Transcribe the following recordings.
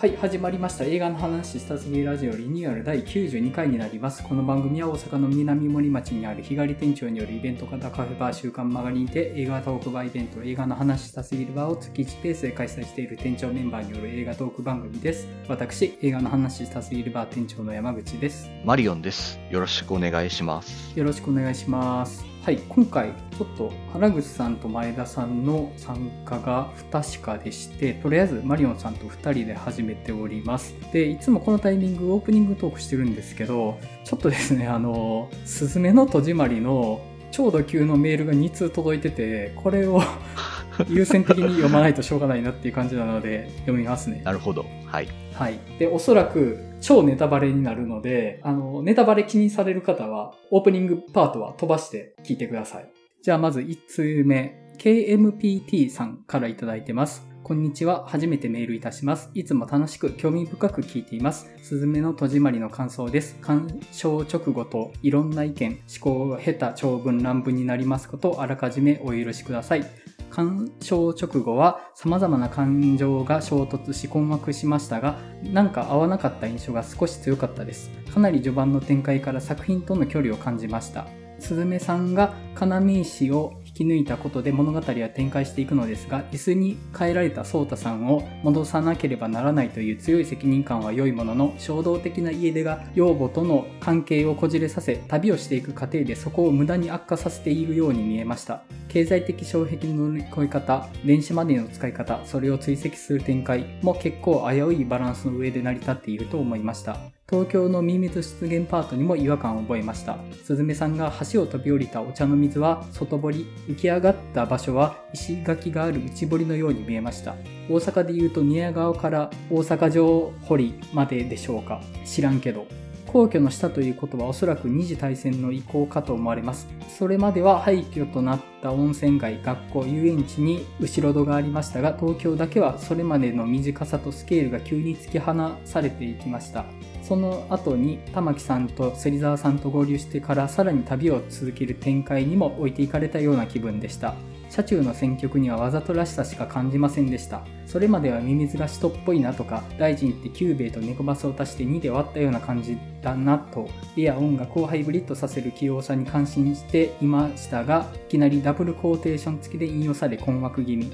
はい、始まりました。映画の話したすぎラジオリニューアル第92回になります。この番組は大阪の南森町にある日帰り店長によるイベント型カフェバー週刊マガリにて映画トークバーイベント映画の話したすぎるバーを月1ペースで開催している店長メンバーによる映画トーク番組です。私、映画の話したすぎるバー店長の山口です。マリオンです。よろしくお願いします。よろしくお願いします。はい、今回ちょっと原口さんと前田さんの参加が不確かでしてとりあえずマリオンさんと2人で始めておりますでいつもこのタイミングオープニングトークしてるんですけどちょっとですねあの「すずめの戸締まり」の超度級のメールが2通届いててこれを 優先的に読まないとしょうがないなっていう感じなので読みますねなるほどはい、はい、でおそらく超ネタバレになるので、あの、ネタバレ気にされる方は、オープニングパートは飛ばして聞いてください。じゃあまず1通目、KMPT さんからいただいてます。こんにちは。初めてメールいたします。いつも楽しく、興味深く聞いています。すずめの戸締まりの感想です。鑑賞直後といろんな意見、思考を経た長文乱文になりますこと、あらかじめお許しください。鑑賞直後は様々な感情が衝突し困惑しましたが、なんか合わなかった印象が少し強かったです。かなり序盤の展開から作品との距離を感じました。スズメさんが金石をき抜いたことで物語は展開していくのですが、椅子に帰られた颯太さんを戻さなければならないという強い責任感は良いものの、衝動的な家出が養母との関係をこじれさせ、旅をしていく過程でそこを無駄に悪化させているように見えました。経済的障壁の乗り越え方、電子マネーの使い方、それを追跡する展開も結構危ういバランスの上で成り立っていると思いました。東京のミミズ出現パートにも違和感を覚えました。すずめさんが橋を飛び降りたお茶の水は外堀、浮き上がった場所は石垣がある内堀のように見えました。大阪で言うと宮川から大阪城堀まででしょうか知らんけど。皇居の下ということはおそらく二次大戦の移行かと思われます。それまでは廃墟となった温泉街、学校、遊園地に後ろ戸がありましたが、東京だけはそれまでの短さとスケールが急に突き放されていきました。その後に玉木さんと芹沢さんと合流してからさらに旅を続ける展開にも置いていかれたような気分でした。車中の選曲にはわざとらしさしか感じませんでした。それまではミミズが人っぽいなとか、大臣ってキューベイとネコバスを足して2で割ったような感じだなと、絵や音楽をハイブリッドさせる器用さに感心していましたが、いきなりダブルコーテーション付きで引用され困惑気味。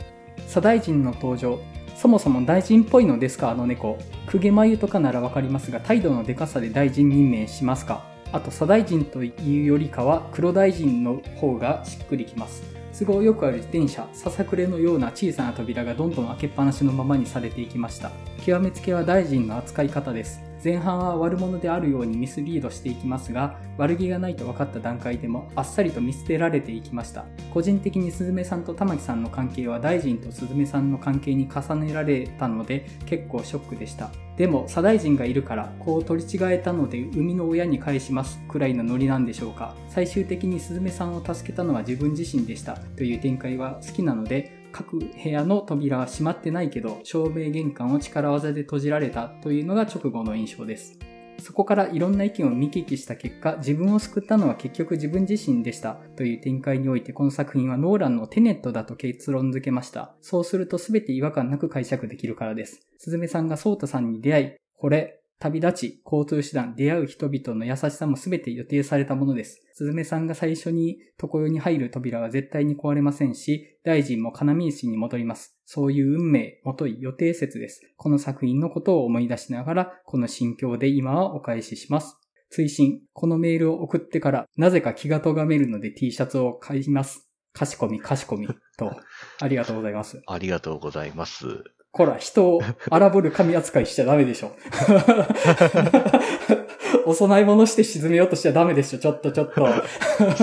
左大臣の登場、そもそも大臣っぽいのですかあの猫。公家眉とかならわかりますが、態度のデカさで大臣任命しますかあと、左大臣というよりかは、黒大臣の方がしっくりきます。都合よくある自転車ささくれのような小さな扉がどんどん開けっぱなしのままにされていきました極めつけは大臣の扱い方です前半は悪者であるようにミスリードしていきますが、悪気がないと分かった段階でもあっさりと見捨てられていきました。個人的にスズメさんと玉木さんの関係は大臣とすずさんの関係に重ねられたので結構ショックでした。でも、左大臣がいるから、こう取り違えたので、生みの親に返します、くらいのノリなんでしょうか。最終的に鈴ずさんを助けたのは自分自身でした、という展開は好きなので、各部屋の扉は閉まってないけど、照明玄関を力技で閉じられたというのが直後の印象です。そこからいろんな意見を見聞きした結果、自分を救ったのは結局自分自身でしたという展開においてこの作品はノーランのテネットだと結論付けました。そうすると全て違和感なく解釈できるからです。鈴ずさんがソータさんに出会い、これ、旅立ち、交通手段、出会う人々の優しさも全て予定されたものです。すずめさんが最初に床用に入る扉は絶対に壊れませんし、大臣も金見石に戻ります。そういう運命、もとい予定説です。この作品のことを思い出しながら、この心境で今はお返しします。推進、このメールを送ってから、なぜか気が咎めるので T シャツを買います。かしこみ、かしこみ、と。ありがとうございます。ありがとうございます。こら、人を荒ぶる神扱いしちゃダメでしょ。お供え物して沈めようとしちゃダメでしょ、ちょっとちょっと。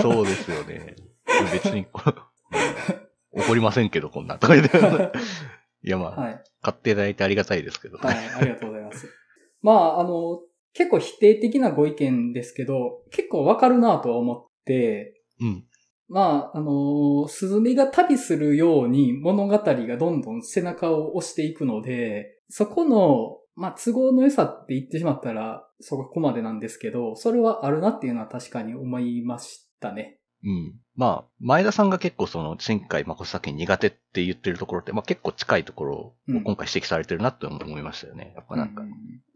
そうですよね。別に、怒りませんけど、こんな。とか言って。いや、まあ、はい、買っていただいてありがたいですけど、はい、ありがとうございます。まあ、あの、結構否定的なご意見ですけど、結構わかるなとは思って、うん。まあ、あのスズメが旅するように物語がどんどん背中を押していくので、そこのまあ、都合の良さって言ってしまったら、そこまでなんですけど、それはあるなっていうのは確かに思いましたね。うん。まあ、前田さんが結構その、新海誠作品苦手って言ってるところって、まあ結構近いところを今回指摘されてるなって思いましたよね。うん、やっぱなんか、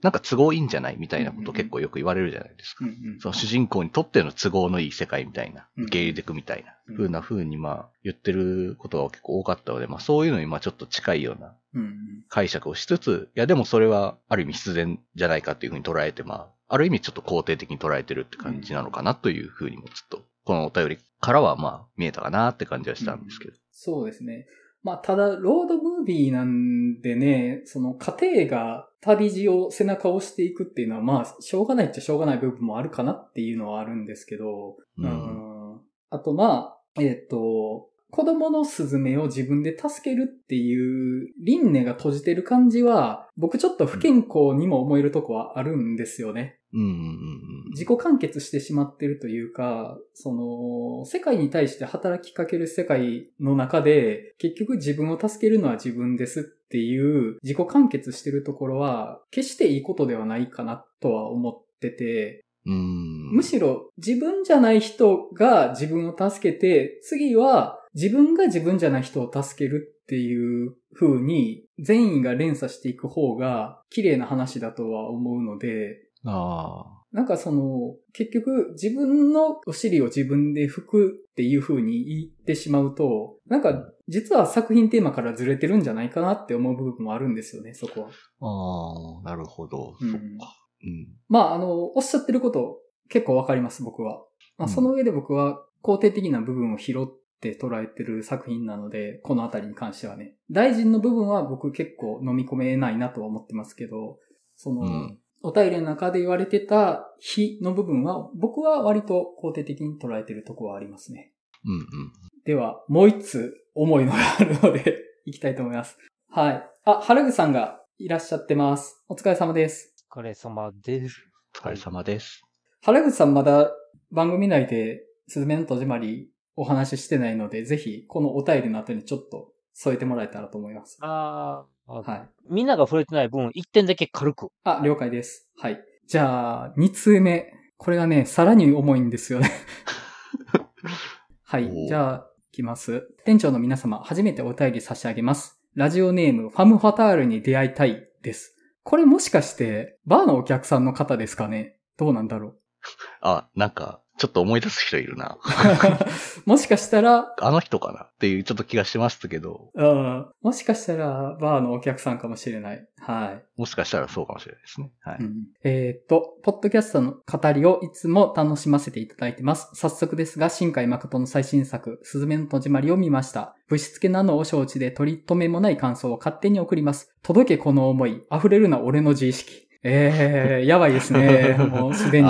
なんか都合いいんじゃないみたいなこと結構よく言われるじゃないですか。うん、その主人公にとっての都合のいい世界みたいな、受け入れていくみたいな、ふうな風にまあ言ってることが結構多かったので、まあそういうのにまあちょっと近いような解釈をしつつ、いやでもそれはある意味必然じゃないかっていうふうに捉えて、まあ、ある意味ちょっと肯定的に捉えてるって感じなのかなというふうにもちょっとこのお便りからはまあ見えたかなって感じはしたんですけど。うん、そうですね。まあ、ただ、ロードムービーなんでね、その家庭が旅路を背中を押していくっていうのは、まあ、しょうがないっちゃしょうがない部分もあるかなっていうのはあるんですけど、うん。あと、まあ、えっ、ー、と、子供のスズメを自分で助けるっていう、輪廻が閉じてる感じは、僕ちょっと不健康にも思えるとこはあるんですよね。うん自己完結してしまってるというか、その、世界に対して働きかける世界の中で、結局自分を助けるのは自分ですっていう自己完結してるところは、決していいことではないかなとは思ってて、うんむしろ自分じゃない人が自分を助けて、次は自分が自分じゃない人を助けるっていう風に、善意が連鎖していく方が、綺麗な話だとは思うので、あなんかその、結局自分のお尻を自分で拭くっていう風に言ってしまうと、なんか実は作品テーマからずれてるんじゃないかなって思う部分もあるんですよね、そこは。ああ、なるほど。うん、そっか。うん、まあ、あの、おっしゃってること結構わかります、僕は。まあ、その上で僕は肯定的な部分を拾っって捉えてる作品なので、このあたりに関してはね。大臣の部分は僕結構飲み込めないなとは思ってますけど、その、お便りの中で言われてた日の部分は、僕は割と肯定的に捉えてるとこはありますね。うんうん。では、もう一つ重いのがあるので行 きたいと思います。はい。あ、原口さんがいらっしゃってます。お疲れ様です。お疲れ様です。お疲れ様です。原口さんまだ番組内で、すずめの戸締まりお話ししてないので、ぜひ、このお便りの後にちょっと添えてもらえたらと思います。ああ。はい。みんなが触れてない分、一点だけ軽く。あ、了解です。はい。じゃあ、二通目。これがね、さらに重いんですよねはい。じゃあ、いきます。店長の皆様、初めてお便り差し上げます。ラジオネーム、ファムファタールに出会いたいです。これもしかして、バーのお客さんの方ですかねどうなんだろうあ、なんか、ちょっと思い出す人いるな。もしかしたら、あの人かなっていうちょっと気がしましたけど。うん。もしかしたら、バーのお客さんかもしれない。はい。もしかしたらそうかもしれないですね。はい。うん、えー、っと、ポッドキャストの語りをいつも楽しませていただいてます。早速ですが、新海誠の最新作、すずめの戸締まりを見ました。ぶしつけなのを承知で取り留めもない感想を勝手に送ります。届けこの思い、溢れるな俺の自意識。ええー、やばいですね。もうすでに。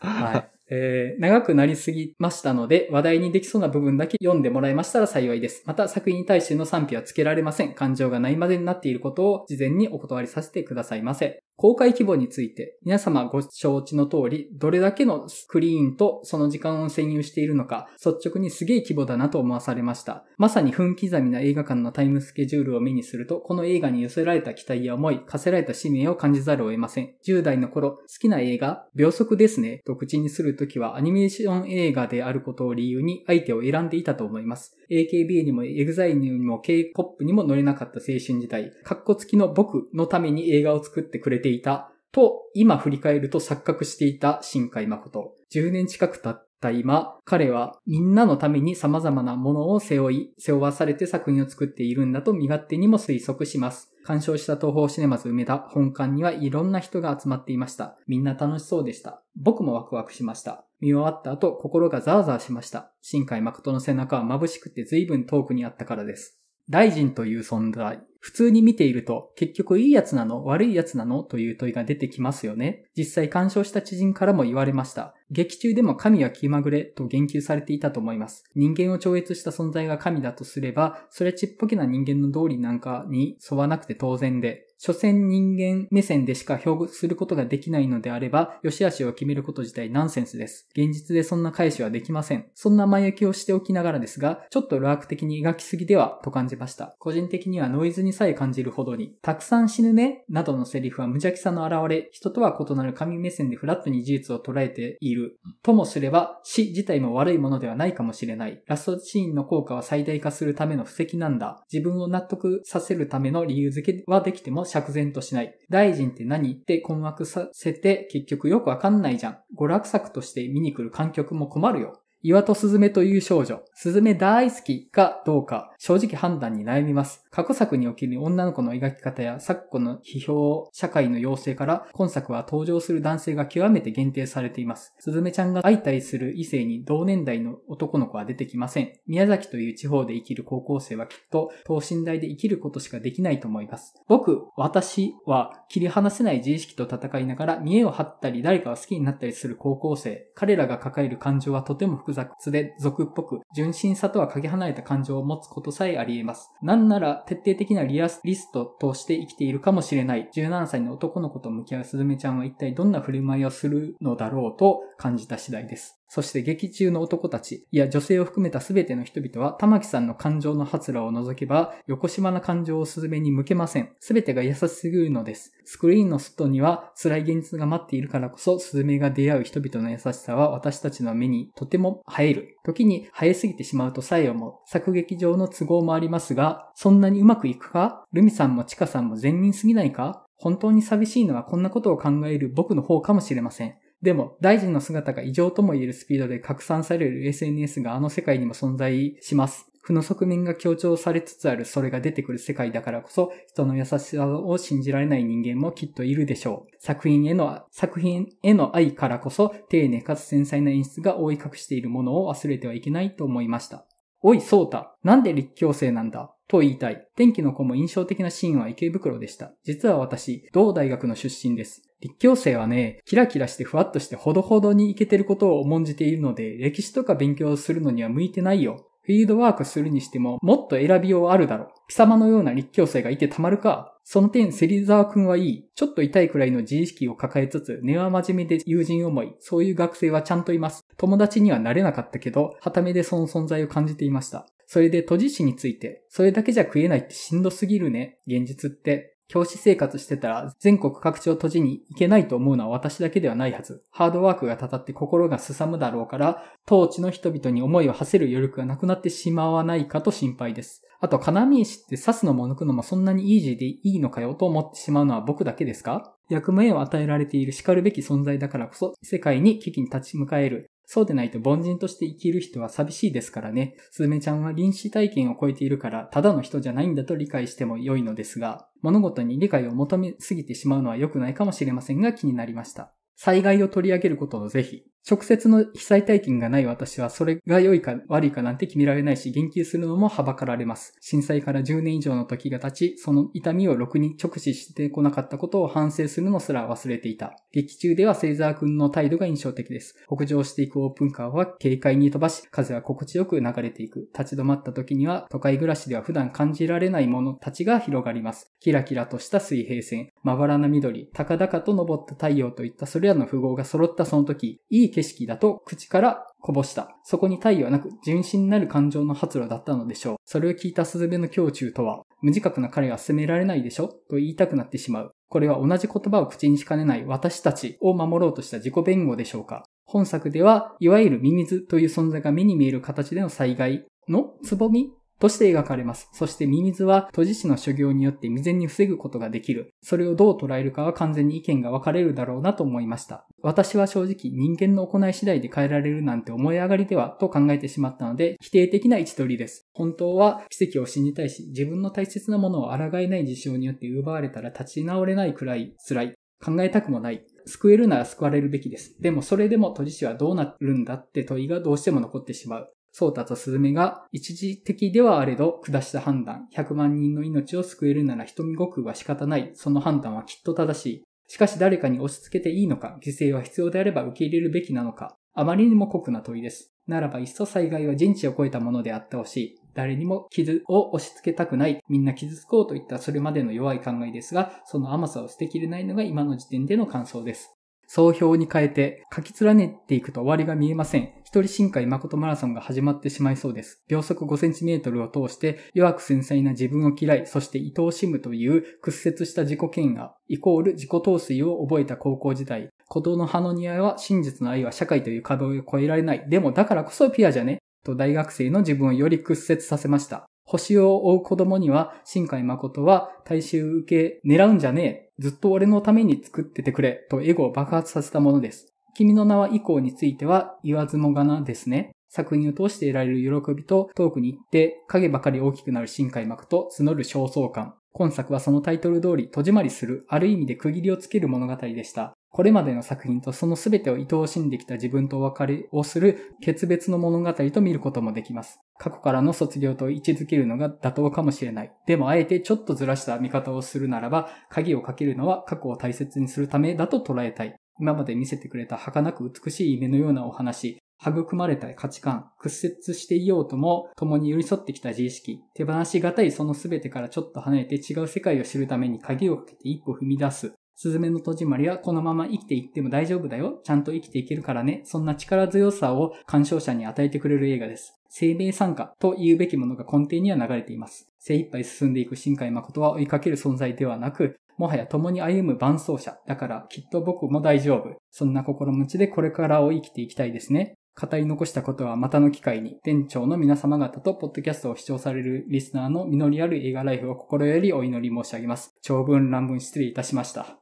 はい。えー、長くなりすぎましたので、話題にできそうな部分だけ読んでもらえましたら幸いです。また作品に対しての賛否はつけられません。感情がないまでになっていることを事前にお断りさせてくださいませ。公開規模について、皆様ご承知の通り、どれだけのスクリーンとその時間を占有しているのか、率直にすげえ規模だなと思わされました。まさに分刻みな映画館のタイムスケジュールを目にすると、この映画に寄せられた期待や思い、課せられた使命を感じざるを得ません。10代の頃、好きな映画、秒速ですね、と口にするときはアニメーション映画であることを理由に相手を選んでいたと思います。AKB にも EXILE にも K-POP にも乗れなかった青春時代、カッコ付きの僕のために映画を作ってくれていた、と、今振り返ると錯覚していた新海誠。10年近く経った今、彼はみんなのために様々なものを背負い、背負わされて作品を作っているんだと身勝手にも推測します。鑑賞した東方シネマズ梅田本館にはいろんな人が集まっていました。みんな楽しそうでした。僕もワクワクしました。見終わった後、心がザーザーしました。新海誠の背中は眩しくて随分遠くにあったからです。大臣という存在。普通に見ていると、結局いいやつなの悪いやつなのという問いが出てきますよね。実際干渉した知人からも言われました。劇中でも神は気まぐれと言及されていたと思います。人間を超越した存在が神だとすれば、それちっぽけな人間の道理なんかに沿わなくて当然で、所詮人間目線でしか現することができないのであれば、良し悪しを決めること自体ナンセンスです。現実でそんな返しはできません。そんな前置きをしておきながらですが、ちょっと楽的に描きすぎではと感じました。個人的にはノイズにさえ感じるほどに、たくさん死ぬね、などのセリフは無邪気さの表れ、人とは異なる神目線でフラットに事実を捉えている。ともすれば、死自体も悪いものではないかもしれない。ラストシーンの効果は最大化するための布石なんだ。自分を納得させるための理由付けはできても釈然としない。大臣って何って困惑させて結局よくわかんないじゃん。娯楽作として見に来る観客も困るよ。岩戸すずめという少女、すずめ大好きかどうか、正直判断に悩みます。過去作における女の子の描き方や昨今の批評、社会の要請から、今作は登場する男性が極めて限定されています。すずめちゃんが相対する異性に同年代の男の子は出てきません。宮崎という地方で生きる高校生はきっと、等身大で生きることしかできないと思います。僕、私は切り離せない自意識と戦いながら、見栄を張ったり誰かを好きになったりする高校生。彼らが抱える感情はとても複複雑で俗っぽく、純真さとはかけ離れた感情を持つことさえあり得ます。なんなら、徹底的なリアリストとして生きているかもしれない、17歳の男の子と向き合うすずめちゃんは一体どんな振る舞いをするのだろうと感じた次第です。そして劇中の男たち、いや女性を含めた全ての人々は、玉木さんの感情の発露を除けば、横島な感情をスズメに向けません。全てが優しすぎるのです。スクリーンの外には辛い現実が待っているからこそ、スズメが出会う人々の優しさは私たちの目にとても映える。時に映えすぎてしまうとさえ思う。作劇上の都合もありますが、そんなにうまくいくかルミさんもチカさんも善人すぎないか本当に寂しいのはこんなことを考える僕の方かもしれません。でも、大臣の姿が異常とも言えるスピードで拡散される SNS があの世界にも存在します。負の側面が強調されつつあるそれが出てくる世界だからこそ、人の優しさを信じられない人間もきっといるでしょう。作品への、作品への愛からこそ、丁寧かつ繊細な演出が覆い隠しているものを忘れてはいけないと思いました。おい、そうた。なんで立教生なんだと言いたい。天気の子も印象的なシーンは池袋でした。実は私、同大学の出身です。立教生はね、キラキラしてふわっとしてほどほどにいけてることを重んじているので、歴史とか勉強するのには向いてないよ。フィードワークするにしても、もっと選びようあるだろう。貴様のような立教生がいてたまるか。その点、芹沢ー君はいい。ちょっと痛いくらいの自意識を抱えつつ、根は真面目で友人思い。そういう学生はちゃんといます。友達にはなれなかったけど、はためでその存在を感じていました。それで都知事について、それだけじゃ食えないってしんどすぎるね。現実って。教師生活してたら全国各地を閉じに行けないと思うのは私だけではないはず。ハードワークがたたって心がすさむだろうから、当地の人々に思いを馳せる余力がなくなってしまわないかと心配です。あと、金見石って刺すのも抜くのもそんなにイージーでいいのかよと思ってしまうのは僕だけですか役目を与えられている叱るべき存在だからこそ、世界に危機に立ち向かえるそうでないと凡人として生きる人は寂しいですからね。スズメちゃんは臨死体験を超えているから、ただの人じゃないんだと理解しても良いのですが、物事に理解を求めすぎてしまうのは良くないかもしれませんが気になりました。災害を取り上げることの是非、直接の被災体験がない私はそれが良いか悪いかなんて決められないし、言及するのもはばかられます。震災から10年以上の時が経ち、その痛みをろくに直視してこなかったことを反省するのすら忘れていた。劇中ではセイザー君の態度が印象的です。北上していくオープンカーは軽快に飛ばし、風は心地よく流れていく。立ち止まった時には、都会暮らしでは普段感じられないものたちが広がります。キラキラとした水平線、まばらな緑、高々と昇った太陽といったそれらの符号が揃ったその時、いい景色だと口からこぼした。そこに太陽はなく、純真なる感情の発露だったのでしょう。それを聞いたスズメの胸中とは、無自覚な彼が責められないでしょと言いたくなってしまう。これは同じ言葉を口にしかねない私たちを守ろうとした自己弁護でしょうか。本作では、いわゆるミミズという存在が目に見える形での災害のつぼみとして描かれます。そしてミミズは都知事の所業によって未然に防ぐことができる。それをどう捉えるかは完全に意見が分かれるだろうなと思いました。私は正直人間の行い次第で変えられるなんて思い上がりではと考えてしまったので否定的な位置取りです。本当は奇跡を信じたいし自分の大切なものを抗えない事象によって奪われたら立ち直れないくらい辛い。考えたくもない。救えるなら救われるべきです。でもそれでも都知事はどうなるんだって問いがどうしても残ってしまう。ソータとスズメが一時的ではあれど下した判断、100万人の命を救えるなら瞳悟空は仕方ない、その判断はきっと正しい。しかし誰かに押し付けていいのか、犠牲は必要であれば受け入れるべきなのか、あまりにも酷な問いです。ならばいっそ災害は人知を超えたものであってほしい。誰にも傷を押し付けたくない。みんな傷つこうといったそれまでの弱い考えですが、その甘さを捨てきれないのが今の時点での感想です。総評に変えて書き連ねていくと終わりが見えません。一人深海誠マラソンが始まってしまいそうです。秒速5トルを通して弱く繊細な自分を嫌い、そして愛おしむという屈折した自己嫌悪、イコール自己陶酔を覚えた高校時代。孤島の葉の匂いは真実の愛は社会という壁を越えられない。でもだからこそピアじゃねと大学生の自分をより屈折させました。星を追う子供には、新海誠は大衆受け狙うんじゃねえ。ずっと俺のために作っててくれ。とエゴを爆発させたものです。君の名は以降については言わずもがなですね。作品を通して得られる喜びと遠くに行って影ばかり大きくなる深海幕と募る焦燥感。今作はそのタイトル通り戸締まりする、ある意味で区切りをつける物語でした。これまでの作品とその全てを愛おしんできた自分とお別れをする決別の物語と見ることもできます。過去からの卒業と位置づけるのが妥当かもしれない。でもあえてちょっとずらした見方をするならば、鍵をかけるのは過去を大切にするためだと捉えたい。今まで見せてくれた儚く美しい夢のようなお話、育まれた価値観、屈折していようとも、共に寄り添ってきた自意識、手放しがたいその全てからちょっと離れて違う世界を知るために鍵をかけて一歩踏み出す。すずめの戸締まりはこのまま生きていっても大丈夫だよ。ちゃんと生きていけるからね。そんな力強さを鑑賞者に与えてくれる映画です。生命参加と言うべきものが根底には流れています。精一杯進んでいく深海誠は追いかける存在ではなく、もはや共に歩む伴走者。だからきっと僕も大丈夫。そんな心持ちでこれからを生きていきたいですね。語り残したことはまたの機会に、店長の皆様方とポッドキャストを視聴されるリスナーの実りある映画ライフを心よりお祈り申し上げます。長文乱文失礼いたしました。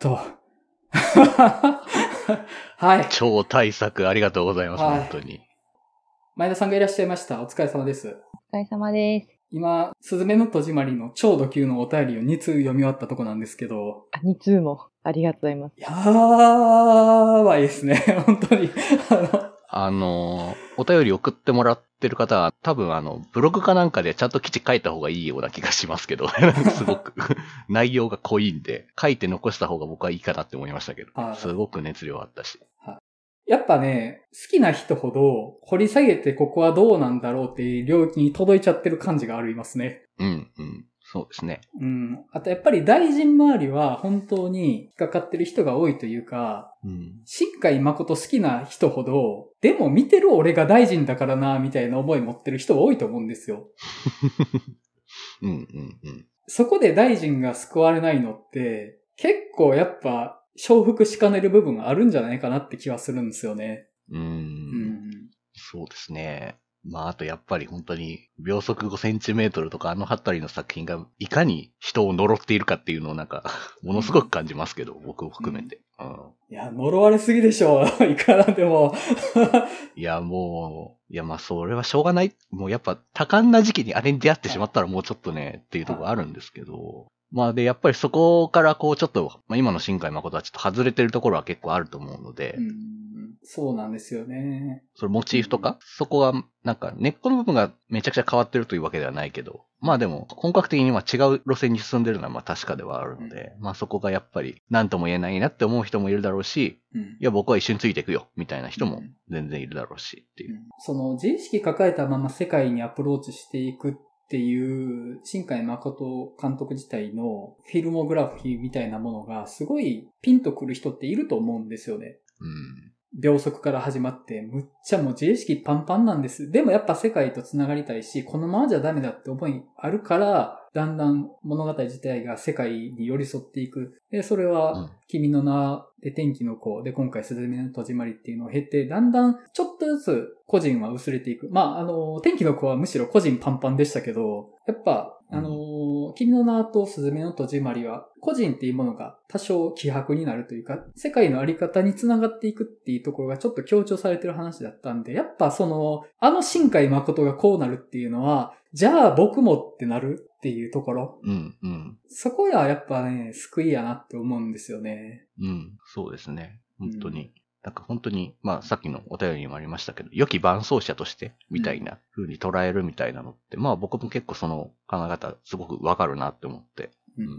と。はい。超対策ありがとうございます、はい、本当に。前田さんがいらっしゃいました。お疲れ様です。お疲れ様です。今、すずめの戸締まりの超ド級のお便りを2通読み終わったとこなんですけど。あ、2通も。ありがとうございます。やばいですね。本当に。あの、あの、お便り送ってもらってる方は、多分あの、ブログかなんかでちゃんと記事書いた方がいいような気がしますけど、すごく内容が濃いんで、書いて残した方が僕はいいかなって思いましたけど、すごく熱量あったし。やっぱね、好きな人ほど掘り下げてここはどうなんだろうっていう領域に届いちゃってる感じがありますね。うん、うん。そうですね。うん。あとやっぱり大臣周りは本当に引っかかってる人が多いというか、うん、新海誠好きな人ほど、でも見てる俺が大臣だからな、みたいな思い持ってる人多いと思うんですよ。うんうんうん。そこで大臣が救われないのって、結構やっぱ、承服しかねる部分があるんじゃないかなって気はするんですよね。うん。うん、そうですね。まあ、あとやっぱり本当に秒速5センチメートルとかあのハッタリの作品がいかに人を呪っているかっていうのをなんか、ものすごく感じますけど、うん、僕を含めて、うん。いや、呪われすぎでしょう。いかなんでも。いや、もう、いや、まあ、それはしょうがない。もうやっぱ多感な時期にあれに出会ってしまったらもうちょっとね、っていうところあるんですけど。まあで、やっぱりそこからこうちょっと、まあ、今の新海誠はちょっと外れてるところは結構あると思うので、うそうなんですよね。それモチーフとか、うん、そこは、なんか根っこの部分がめちゃくちゃ変わってるというわけではないけど、まあでも、本格的に今違う路線に進んでるのはまあ確かではあるんで、うん、まあそこがやっぱり何とも言えないなって思う人もいるだろうし、うん、いや僕は一緒についていくよ、みたいな人も全然いるだろうしっていう。その自意識抱えたまま世界にアプローチしていくっていう、新海誠監督自体のフィルモグラフィーみたいなものが、すごいピンとくる人っていると思うんですよね。うん。秒速から始まって、むっちゃもう自意識パンパンなんです。でもやっぱ世界と繋がりたいし、このままじゃダメだって思いあるから、だんだん物語自体が世界に寄り添っていく。で、それは、君の名で天気の子で、今回スズメの戸締まりっていうのを経て、だんだんちょっとずつ個人は薄れていく。まあ、あの、天気の子はむしろ個人パンパンでしたけど、やっぱあのー、君の名とすずめの戸締まりは、個人っていうものが多少希薄になるというか、世界のあり方につながっていくっていうところがちょっと強調されてる話だったんで、やっぱその、あの新海誠がこうなるっていうのは、じゃあ僕もってなるっていうところ。うんうん。そこがやっぱね、救いやなって思うんですよね。うん、そうですね。本当に。なんか本当に、まあさっきのお便りにもありましたけど、良き伴走者としてみたいな風に捉えるみたいなのって、うん、まあ僕も結構その考え方すごくわかるなって思って。うん。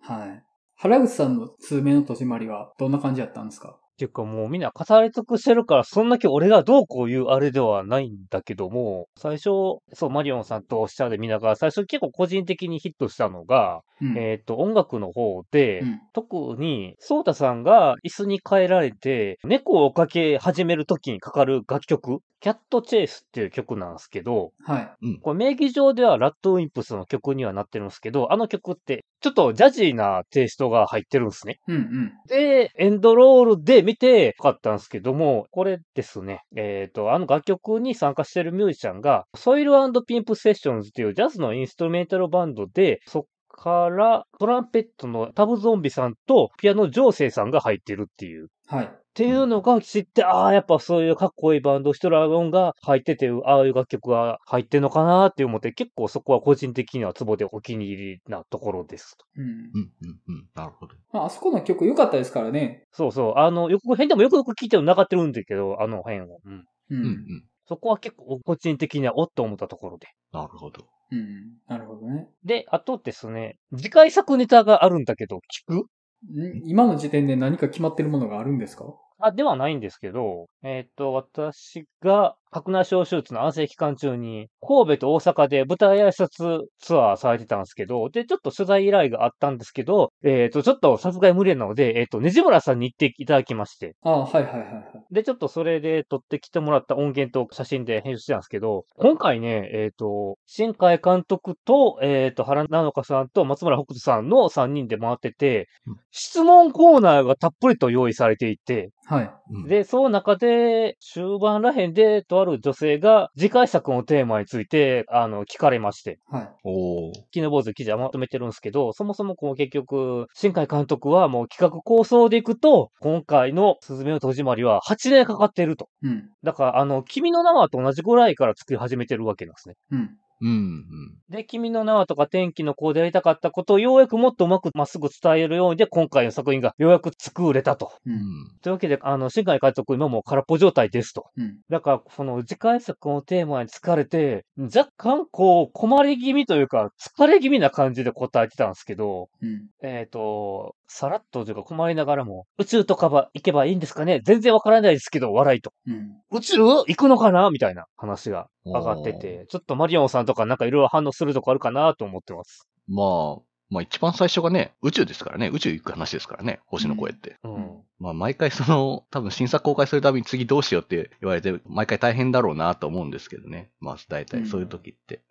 はい。原口さんの数名の戸締まりはどんな感じだったんですかていうかもうみんな語り尽くしてるから、そんだけ俺がどうこう言うあれではないんだけども、最初、そう、マリオンさんとおっしゃで見ながら、最初結構個人的にヒットしたのが、うん、えっ、と、音楽の方で、うん、特に、ソータさんが椅子に変えられて、猫をかけ始める時にかかる楽曲キャットチェイスっていう曲なんですけど、はい。うん、これ名義上ではラットウィンプスの曲にはなってるんですけど、あの曲ってちょっとジャジーなテイストが入ってるんですね。うんうん。で、エンドロールで見てよかったんですけども、これですね、えっ、ー、と、あの楽曲に参加してるミュージシャンが、ソイルピンプセッションズっていうジャズのインストルメンタルバンドで、そっから、トランペットのタブゾンビさんとピアノジョーセイさんが入ってるっていう。はい。っていうのが知って、ああ、やっぱそういうかっこいいバンド、ヒトラー音が入ってて、ああいう楽曲が入ってんのかなって思って、結構そこは個人的にはツボでお気に入りなところです。うん。うんうんうん。なるほど。まあ、あそこの曲良かったですからね。そうそう。あの、横編でもよくよく聞いてるのなかってるんだけど、あの辺を。うん。うん、うん。そこは結構個人的にはおっと思ったところで。なるほど。うん。なるほどね。で、あとですね、次回作ネタがあるんだけど、聞く今の時点で何か決まってるものがあるんですかあ、ではないんですけど、えっ、ー、と、私が白内障手術の安静期間中に、神戸と大阪で舞台挨拶ツアーされてたんですけど、で、ちょっと取材依頼があったんですけど、えっ、ー、と、ちょっとさすがに無理なので、えっ、ー、と、ねじむらさんに行っていただきまして。ああはいはいはい。で、ちょっとそれで撮ってきてもらった音源と写真で編集してたんですけど、今回ね、えっ、ー、と、新海監督と、えっ、と、原菜乃香さんと松村北斗さんの3人で回ってて、質問コーナーがたっぷりと用意されていて、はい。うん、で、その中で、終盤らへんで、とある女性が、次回作のテーマについて、あの、聞かれまして。はい。おキノボーズ記事はまとめてるんですけど、そもそもこう結局、新海監督はもう企画構想でいくと、今回のすずめの戸締まりは8年かかってると。うん。だから、あの、君の名はと同じぐらいから作り始めてるわけなんですね。うん。で、君の名はとか天気の子でやりたかったことをようやくもっとうまくまっすぐ伝えるようにで、今回の作品がようやく作れたと。うん、というわけで、あの、新海監督今もう空っぽ状態ですと。うん、だから、その次回作のテーマに疲れて、若干こう、困り気味というか、疲れ気味な感じで答えてたんですけど、うん、えっ、と、さらっとというか困りながらも、宇宙とかば行けばいいんですかね全然わからないですけど、笑いと。うん、宇宙行くのかなみたいな話が上がってて、ちょっとマリオンさんとかなんかいろいろ反応するとこあるかなと思ってます。まあ、まあ一番最初がね、宇宙ですからね、宇宙行く話ですからね、星の声って。うん、うんまあ、毎回その、多分新作公開するたびに次どうしようって言われて、毎回大変だろうなと思うんですけどね。まあ、大体そういう時って。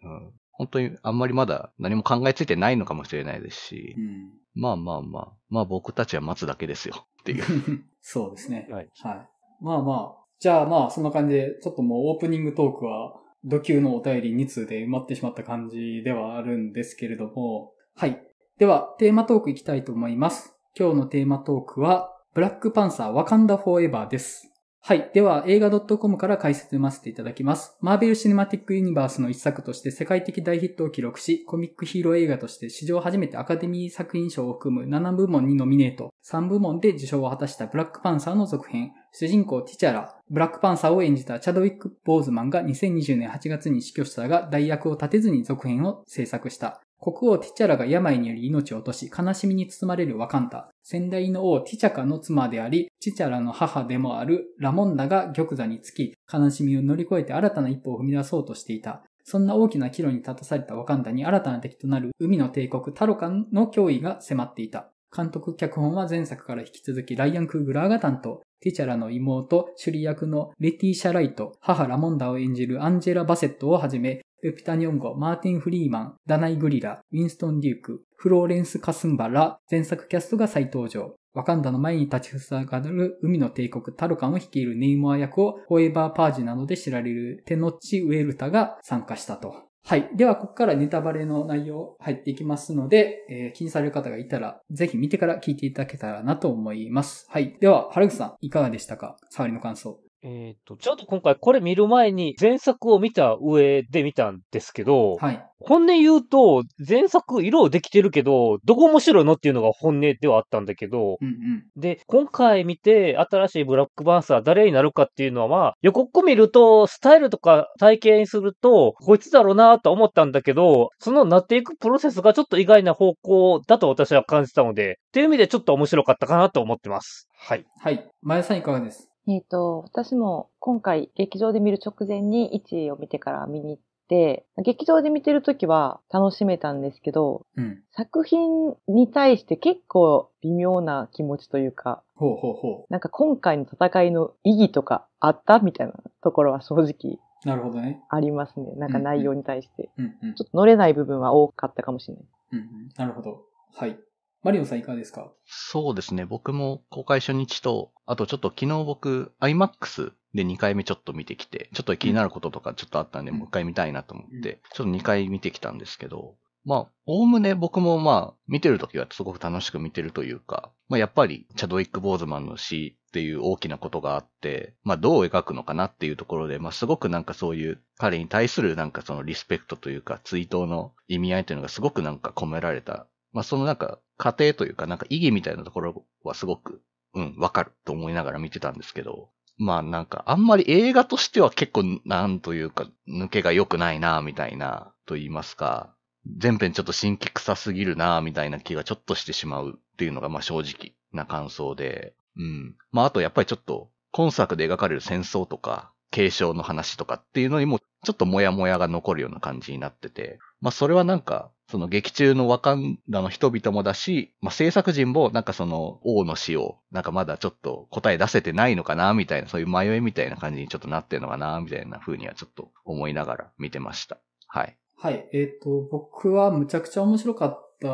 本当にあんまりまだ何も考えついてないのかもしれないですし、うん、まあまあまあ、まあ僕たちは待つだけですよっていう。そうですね。はい。はい。まあまあ、じゃあまあそんな感じで、ちょっともうオープニングトークは、土級のお便り2通で埋まってしまった感じではあるんですけれども、はい。では、テーマトークいきたいと思います。今日のテーマトークは、ブラックパンサーワカンダフォーエバーです。はい。では、映画 .com から解説読ませていただきます。マーベル・シネマティック・ユニバースの一作として世界的大ヒットを記録し、コミックヒーロー映画として史上初めてアカデミー作品賞を含む7部門にノミネート、3部門で受賞を果たしたブラックパンサーの続編、主人公ティチャラ、ブラックパンサーを演じたチャドウィック・ボーズマンが2020年8月に死去したが、代役を立てずに続編を制作した。国王ティチャラが病により命を落とし、悲しみに包まれるワカンタ。先代の王ティチャカの妻であり、ティチャラの母でもあるラモンダが玉座につき、悲しみを乗り越えて新たな一歩を踏み出そうとしていた。そんな大きな岐路に立たされたワカンダに新たな敵となる海の帝国タロカンの脅威が迫っていた。監督脚本は前作から引き続きライアン・クーグラーが担当。ティチャラの妹、シュリ役のレティシャ・ライト、母ラモンダを演じるアンジェラ・バセットをはじめ、ウピタニョンゴ、マーティン・フリーマン、ダナイ・グリラ、ウィンストン・デューク、フローレンス・カスンバラ、前作キャストが再登場。ワカンダの前に立ちふさがる海の帝国タルカンを率いるネイモア役をフォエバーパージなどで知られるテノッチ・ウェルタが参加したと。はい。では、ここからネタバレの内容入っていきますので、えー、気にされる方がいたら、ぜひ見てから聞いていただけたらなと思います。はい。では、原口さん、いかがでしたか触りの感想。えっ、ー、と、ちょっと今回これ見る前に前作を見た上で見たんですけど、はい、本音言うと、前作色できてるけど、どこ面白いのっていうのが本音ではあったんだけど、うんうん、で、今回見て新しいブラックバンサー誰になるかっていうのはまあ、予告見ると、スタイルとか体型にすると、こいつだろうなと思ったんだけど、そのなっていくプロセスがちょっと意外な方向だと私は感じたので、っていう意味でちょっと面白かったかなと思ってます。はい。はい。前さんいかがですえっ、ー、と、私も今回劇場で見る直前に1位を見てから見に行って、劇場で見てる時は楽しめたんですけど、うん、作品に対して結構微妙な気持ちというか、ほうほうほう。なんか今回の戦いの意義とかあったみたいなところは正直なるほどね。ありますね。なんか内容に対して。うんうん、ちょっと乗れない部分は多かったかもしれない。うんうん、なるほど。はい。マリオさんいかがですかそうですね。僕も公開初日と、あとちょっと昨日僕 iMAX で2回目ちょっと見てきて、ちょっと気になることとかちょっとあったんで、うん、もう1回見たいなと思って、うん、ちょっと2回見てきたんですけど、まあ、おおむね僕もまあ、見てるときはすごく楽しく見てるというか、まあやっぱり、チャドウィック・ボーズマンの死っていう大きなことがあって、まあどう描くのかなっていうところで、まあすごくなんかそういう彼に対するなんかそのリスペクトというか、追悼の意味合いというのがすごくなんか込められた、まあそのなんか過程というか、なんか意義みたいなところはすごく、うん、わかると思いながら見てたんですけど、まあなんか、あんまり映画としては結構、なんというか、抜けが良くないな、みたいな、と言いますか、全編ちょっと新規臭すぎるな、みたいな気がちょっとしてしまうっていうのが、まあ正直な感想で、うん。まああとやっぱりちょっと、今作で描かれる戦争とか、継承の話とかっていうのにも、ちょっとモヤモヤが残るような感じになってて、まあそれはなんか、その劇中のワカンダの人々もだし、まあ、制作陣もなんかその王の死を、なんかまだちょっと答え出せてないのかな、みたいな、そういう迷いみたいな感じにちょっとなってるのかな、みたいな風にはちょっと思いながら見てました。はい。はい。えっ、ー、と、僕はむちゃくちゃ面白かった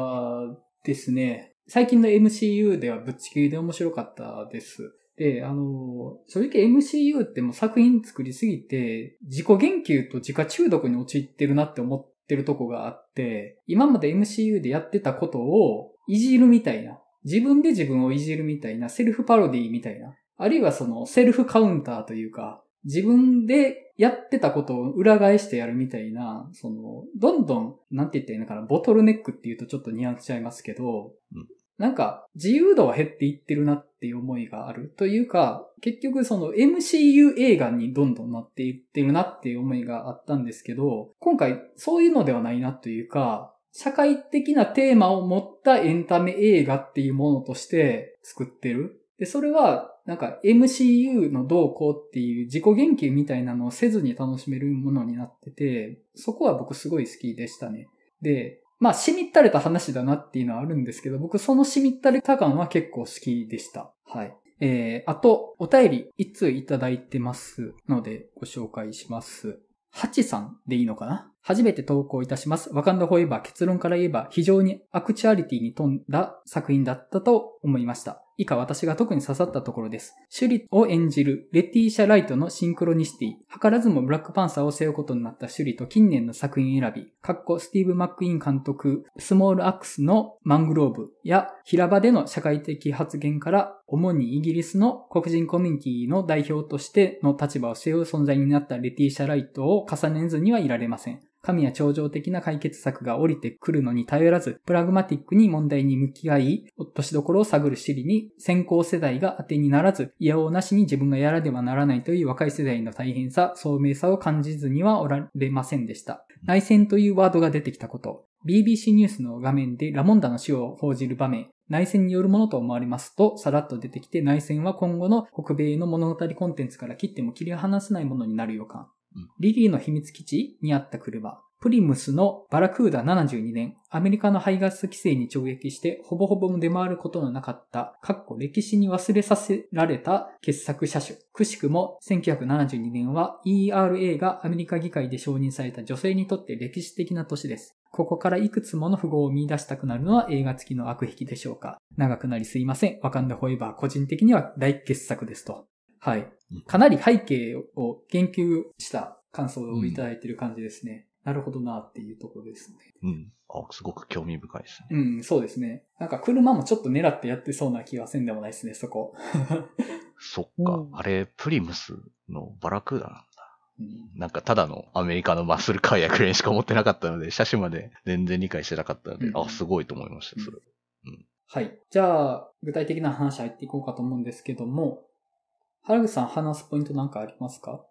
ですね。最近の MCU ではぶっちぎりで面白かったです。で、あの、正直 MCU ってもう作品作りすぎて、自己言及と自家中毒に陥ってるなって思っってるとこがあって、今まで MCU でやってたことをいじるみたいな、自分で自分をいじるみたいな、セルフパロディみたいな、あるいはそのセルフカウンターというか、自分でやってたことを裏返してやるみたいな、その、どんどん、なんて言ったらいいのかな、ボトルネックっていうとちょっとニュアンスちゃいますけど、なんか自由度は減っていってるなっていう思いがある。というか、結局その MCU 映画にどんどんなっていってるなっていう思いがあったんですけど、今回そういうのではないなというか、社会的なテーマを持ったエンタメ映画っていうものとして作ってる。で、それはなんか MCU の動向っていう自己言及みたいなのをせずに楽しめるものになってて、そこは僕すごい好きでしたね。で、まあ、しみったれた話だなっていうのはあるんですけど、僕そのしみったれた感は結構好きでした。はい。えー、あと、お便り、いついただいてますので、ご紹介します。ハチさんでいいのかな初めて投稿いたします。ワカンダフォーエバー結論から言えば非常にアクチュアリティに富んだ作品だったと思いました。以下私が特に刺さったところです。シュリを演じるレティーシャ・ライトのシンクロニシティ。図らずもブラックパンサーを背負うことになったシュリと近年の作品選び、かっこスティーブ・マックイン監督、スモール・アックスのマングローブや平場での社会的発言から主にイギリスの黒人コミュニティの代表としての立場を背負う存在になったレティーシャ・ライトを重ねずにはいられません。神や超常的な解決策が降りてくるのに頼らず、プラグマティックに問題に向き合い、落としどころを探る尻に、先行世代が当てにならず、嫌をなしに自分がやらねばならないという若い世代の大変さ、聡明さを感じずにはおられませんでした。内戦というワードが出てきたこと、BBC ニュースの画面でラモンダの死を報じる場面、内戦によるものと思われますと、さらっと出てきて内戦は今後の北米の物語コンテンツから切っても切り離せないものになる予感。リリーの秘密基地にあった車、プリムスのバラクーダ72年、アメリカの排ガス規制に直撃して、ほぼほぼ出回ることのなかった、かっこ歴史に忘れさせられた傑作車種。くしくも、1972年は ERA がアメリカ議会で承認された女性にとって歴史的な年です。ここからいくつもの符号を見出したくなるのは映画付きの悪癖でしょうか。長くなりすいません。わかんでほえば個人的には大傑作ですと。はい。かなり背景を研究した感想をいただいている感じですね。うん、なるほどなっていうところですね。うん。あ、すごく興味深いですね。うん、そうですね。なんか車もちょっと狙ってやってそうな気はせんでもないですね、そこ。そっか、あれ、プリムスのバラクーダなんだ。なんかただのアメリカのマッスルカーやクレーンしか持ってなかったので、車 種まで全然理解してなかったので、うん、あ、すごいと思いました、それ。うん、はい。じゃあ、具体的な話入っていこうかと思うんですけども、原口さん話すポイントなんかありますか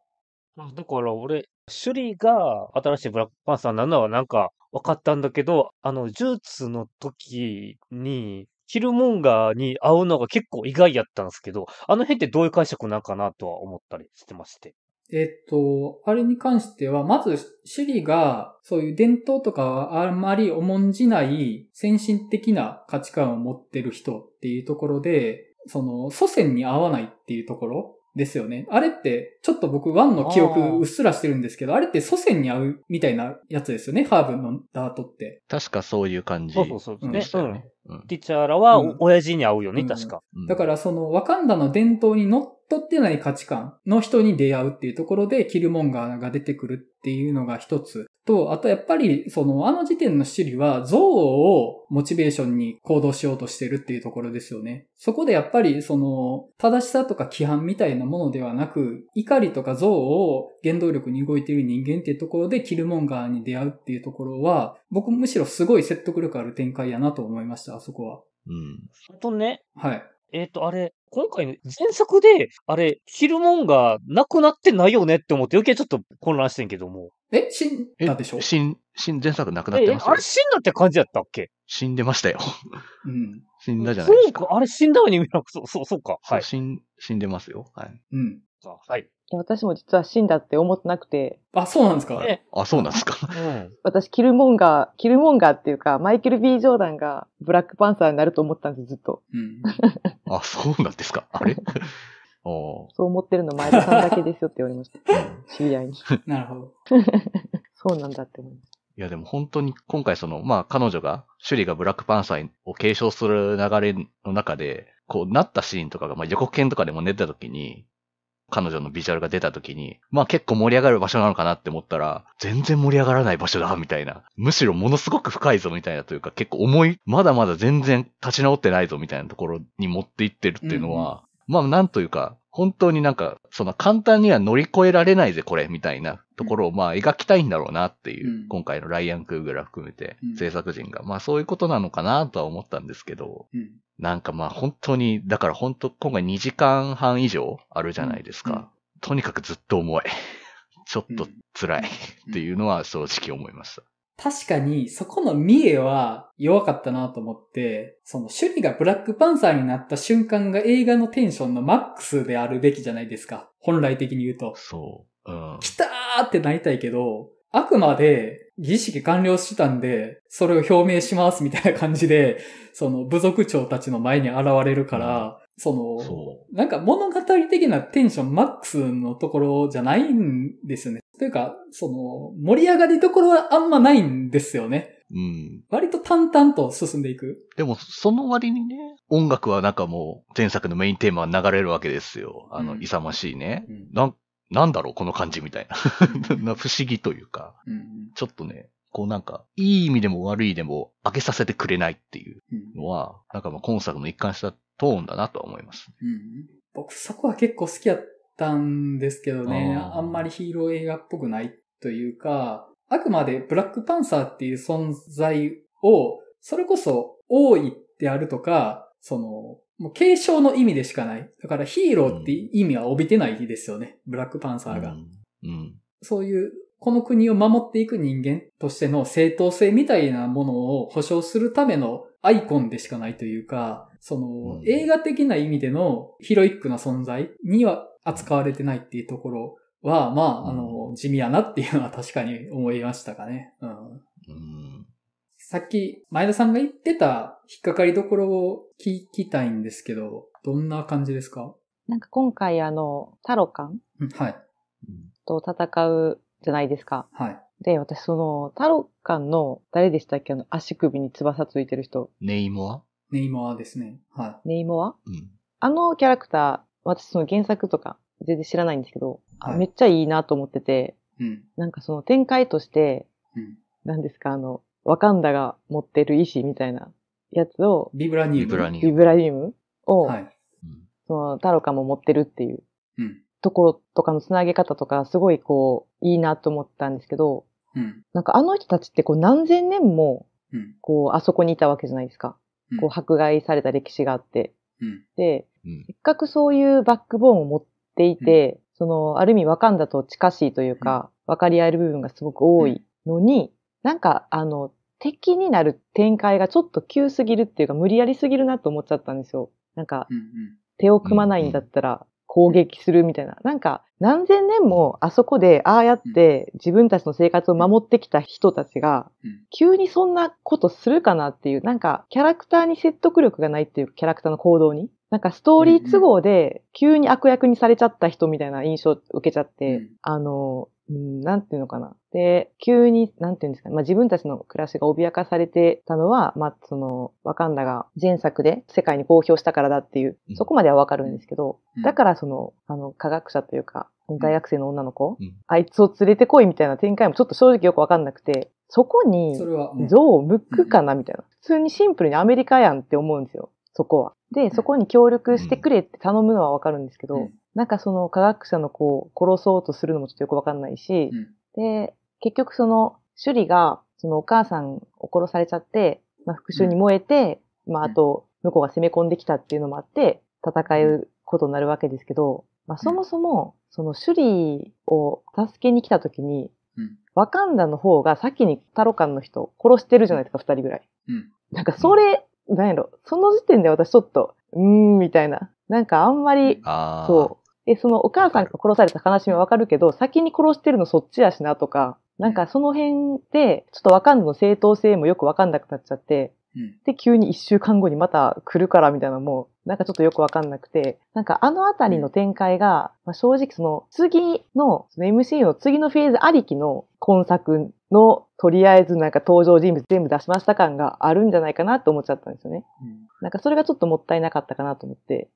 だから俺、シュリが新しいブラックパンサーなのはなんか分かったんだけど、あの、ジューツの時に、キルモンガーに会うのが結構意外やったんですけど、あの辺ってどういう解釈なんかなとは思ったりしてまして。えっと、あれに関しては、まず、シュリが、そういう伝統とかあんまり重んじない先進的な価値観を持ってる人っていうところで、その、祖先に合わないっていうところですよね。あれって、ちょっと僕、ワンの記憶うっすらしてるんですけど、あれって祖先に合うみたいなやつですよね、ハーブのダートって。確かそういう感じ。そうそうそう。で、うん。うティチャーラは、親父に合うよね、うん、確か。だから、その、ワカンダの伝統に乗っ取ってない価値観の人に出会うっていうところで、キルモンガーが出てくるっていうのが一つと、あとやっぱり、その、あの時点のシリは、憎悪をモチベーションに行動しようとしてるっていうところですよね。そこでやっぱり、その、正しさとか規範みたいなものではなく、怒りとか憎悪を原動力に動いている人間っていうところで、キルモンガーに出会うっていうところは、僕むしろすごい説得力ある展開やなと思いました、あそこは。うん。あとね。はい。えっ、ー、と、あれ、今回の前作で、あれ、キルモンガーなくなってないよねって思って余計ちょっと混乱してんけども。え死んだでしょ死ん、死ん、前作亡くなってますよ。あれ死んだって感じやったっけ死んでましたよ。うん。死んだじゃないですか。そうか、あれ死んだのに見えなくそう、そう、そうか。はい。死ん、死んでますよ。はい。うん。はい。私も実は死んだって思ってなくて。あ、そうなんですか、あ、そうなんですか、うん、私、キルモンガー、キルモンガーっていうか、マイケル・ B・ ジョーダンがブラックパンサーになると思ったんです、ずっと。うん、あ、そうなんですかあれそう思ってるの前田さんだけですよって言われました。知り合いに。なるほど。そうなんだって思います。いやでも本当に今回その、まあ彼女が、趣里がブラックパンサーを継承する流れの中で、こうなったシーンとかが、まあ予告編とかでも寝た時に、彼女のビジュアルが出た時に、まあ結構盛り上がる場所なのかなって思ったら、全然盛り上がらない場所だ、みたいな。むしろものすごく深いぞ、みたいなというか、結構重い、まだまだ全然立ち直ってないぞ、みたいなところに持っていってるっていうのは、まあなんというか、本当になんか、その簡単には乗り越えられないぜ、これ、みたいなところをまあ描きたいんだろうなっていう、うん、今回のライアン・クーグラ含めて、制作陣が、うん、まあそういうことなのかなとは思ったんですけど、うん、なんかまあ本当に、だから本当今回2時間半以上あるじゃないですか。とにかくずっと重い。ちょっと辛いっていうのは正直思いました。確かにそこの三重は弱かったなと思って、その趣味がブラックパンサーになった瞬間が映画のテンションのマックスであるべきじゃないですか。本来的に言うと。そう。うん。来たーってなりたいけど、あくまで儀式完了したんで、それを表明しますみたいな感じで、その部族長たちの前に現れるから、うん、そのそ、なんか物語的なテンションマックスのところじゃないんですよね。というか、その、盛り上がりどころはあんまないんですよね。うん。割と淡々と進んでいく。でも、その割にね、音楽はなんかもう、前作のメインテーマは流れるわけですよ。あの、勇ましいね。うん、な、なんだろう、この感じみたいな。不思議というか、うん、ちょっとね、こうなんか、いい意味でも悪いでも、開けさせてくれないっていうのは、うん、なんかまあ今作の一貫したトーンだなとは思います、うん。僕そこは結構好きやったんですけどね、あんまりヒーロー映画っぽくないというか、あくまでブラックパンサーっていう存在を、それこそ多いってあるとか、その、もう継承の意味でしかない。だからヒーローって意味は帯びてないですよね、うん、ブラックパンサーが。うん、うん、そういうこの国を守っていく人間としての正当性みたいなものを保証するためのアイコンでしかないというか、その、映画的な意味でのヒロイックな存在には扱われてないっていうところは、まあ、あの、地味やなっていうのは確かに思いましたかね。うん。うん、さっき、前田さんが言ってた引っかかりどころを聞きたいんですけど、どんな感じですかなんか今回あの、タロカンはい。と戦うじゃないですか。はい。で、私その、タロカンの、誰でしたっけあの、足首に翼ついてる人。ネイモアネイモアですね。はい。ネイモアうん。あのキャラクター、私その原作とか全然知らないんですけど、はい、めっちゃいいなと思ってて、うん、なんかその展開として、うん、なんですか、あの、ワカンダが持ってる石みたいなやつを、ビブラニウム。ビブラニウム。ビブラムを、はい、その、タロカも持ってるっていう、ところとかのつなげ方とか、すごいこう、いいなと思ったんですけど、うん、なんかあの人たちってこう何千年も、こう、あそこにいたわけじゃないですか。こう、迫害された歴史があって。で、せっかくそういうバックボーンを持っていて、その、ある意味わかんだと近しいというか、分かり合える部分がすごく多いのに、なんか、あの、敵になる展開がちょっと急すぎるっていうか、無理やりすぎるなと思っちゃったんですよ。なんか、手を組まないんだったら攻撃するみたいな。なんか、何千年もあそこで、ああやって自分たちの生活を守ってきた人たちが、急にそんなことするかなっていう、なんか、キャラクターに説得力がないっていうキャラクターの行動に。なんかストーリー都合で急に悪役にされちゃった人みたいな印象を受けちゃって、うん、あの、なんていうのかな。で、急に、なんていうんですかね。まあ、自分たちの暮らしが脅かされてたのは、まあ、その、ワカンダが前作で世界に公表したからだっていう、そこまではわかるんですけど、うん、だからその、あの、科学者というか、大学生の女の子、うん、あいつを連れてこいみたいな展開もちょっと正直よくわかんなくて、そこに、像を向くかなみたいな。普通にシンプルにアメリカやんって思うんですよ。そこは。で、そこに協力してくれって頼むのはわかるんですけど、うん、なんかその科学者の子を殺そうとするのもちょっとよくわかんないし、うん、で、結局その、趣里が、そのお母さんを殺されちゃって、まあ、復讐に燃えて、うん、まあ、あと、向こうが攻め込んできたっていうのもあって、戦うことになるわけですけど、まあ、そもそも、その趣里を助けに来た時に、ワカンダの方が先にタロカンの人殺してるじゃないですか、二人ぐらい。なんかそれなんやろ、その時点で私ちょっと、うーん、みたいな。なんかあんまり、そう。で、そのお母さんが殺された悲しみはわかるけど、先に殺してるのそっちやしなとか、なんかその辺で、ちょっとわかんの正当性もよくわかんなくなっちゃって、で、急に一週間後にまた来るからみたいなもう、なんかちょっとよくわかんなくて、なんかあのあたりの展開が、まあ、正直その次の、その MC の次のフェーズありきの今作のとりあえずなんか登場人物全部出しました感があるんじゃないかなって思っちゃったんですよね。うん、なんかそれがちょっともったいなかったかなと思って、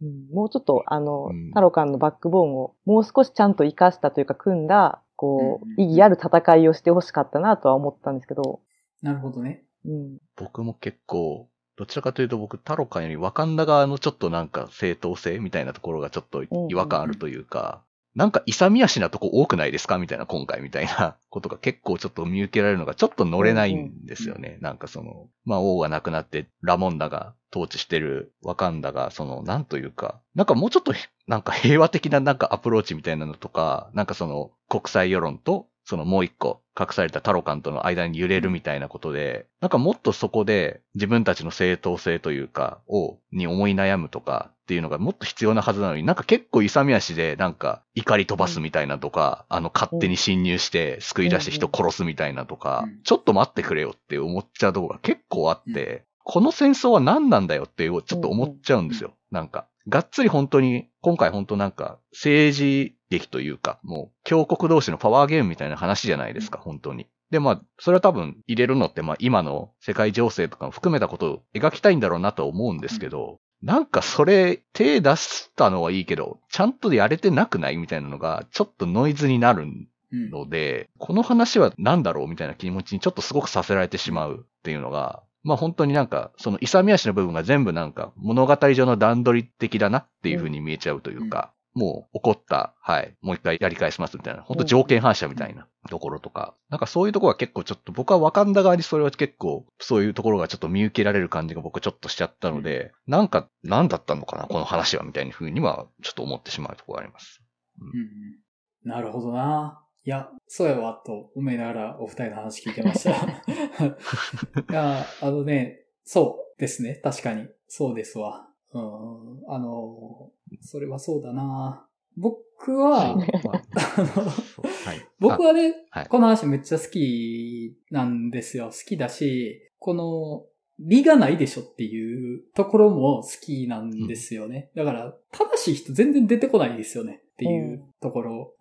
うんうん、もうちょっとあの、太郎ンのバックボーンをもう少しちゃんと活かしたというか組んだ、こう、意義ある戦いをしてほしかったなとは思ったんですけど。なるほどね。うん、僕も結構、どちらかというと僕、タロカよりワカンダ側のちょっとなんか正当性みたいなところがちょっと違和感あるというか、なんか勇み足なとこ多くないですかみたいな今回みたいなことが結構ちょっと見受けられるのがちょっと乗れないんですよね。なんかその、まあ王が亡くなってラモンダが統治してるワカンダが、その、なんというか、なんかもうちょっと、なんか平和的ななんかアプローチみたいなのとか、なんかその、国際世論とそのもう一個隠されたタロカンとの間に揺れるみたいなことで、なんかもっとそこで自分たちの正当性というか、を、に思い悩むとかっていうのがもっと必要なはずなのに、なんか結構勇み足でなんか怒り飛ばすみたいなとか、あの勝手に侵入して救い出して人殺すみたいなとか、ちょっと待ってくれよって思っちゃうとこが結構あって、この戦争は何なんだよってちょっと思っちゃうんですよ。なんか、がっつり本当に、今回本当なんか政治劇というか、もう強国同士のパワーゲームみたいな話じゃないですか、本当に。で、まあ、それは多分入れるのって、まあ今の世界情勢とかも含めたことを描きたいんだろうなと思うんですけど、なんかそれ手出したのはいいけど、ちゃんとやれてなくないみたいなのが、ちょっとノイズになるので、うん、この話は何だろうみたいな気持ちにちょっとすごくさせられてしまうっていうのが、まあ本当になんか、その勇み足の部分が全部なんか物語上の段取り的だなっていうふうに見えちゃうというか、もう怒った、はい、もう一回やり返しますみたいな、本当条件反射みたいなところとか、なんかそういうところは結構ちょっと僕は分かんだ側にそれは結構そういうところがちょっと見受けられる感じが僕ちょっとしちゃったので、ん、なんか何だったのかな、この話はみたいなふうにはちょっと思ってしまうところがあります。うん、うん、なるほどないや、そうやわ、と思いながらお二人の話聞いてました。いや、あのね、そうですね、確かに。そうですわ。うん、あの、それはそうだな僕は、はい、僕はね、この話めっちゃ好きなんですよ。好きだし、この、理がないでしょっていうところも好きなんですよね。うん、だから、正しい人全然出てこないですよねっていうところ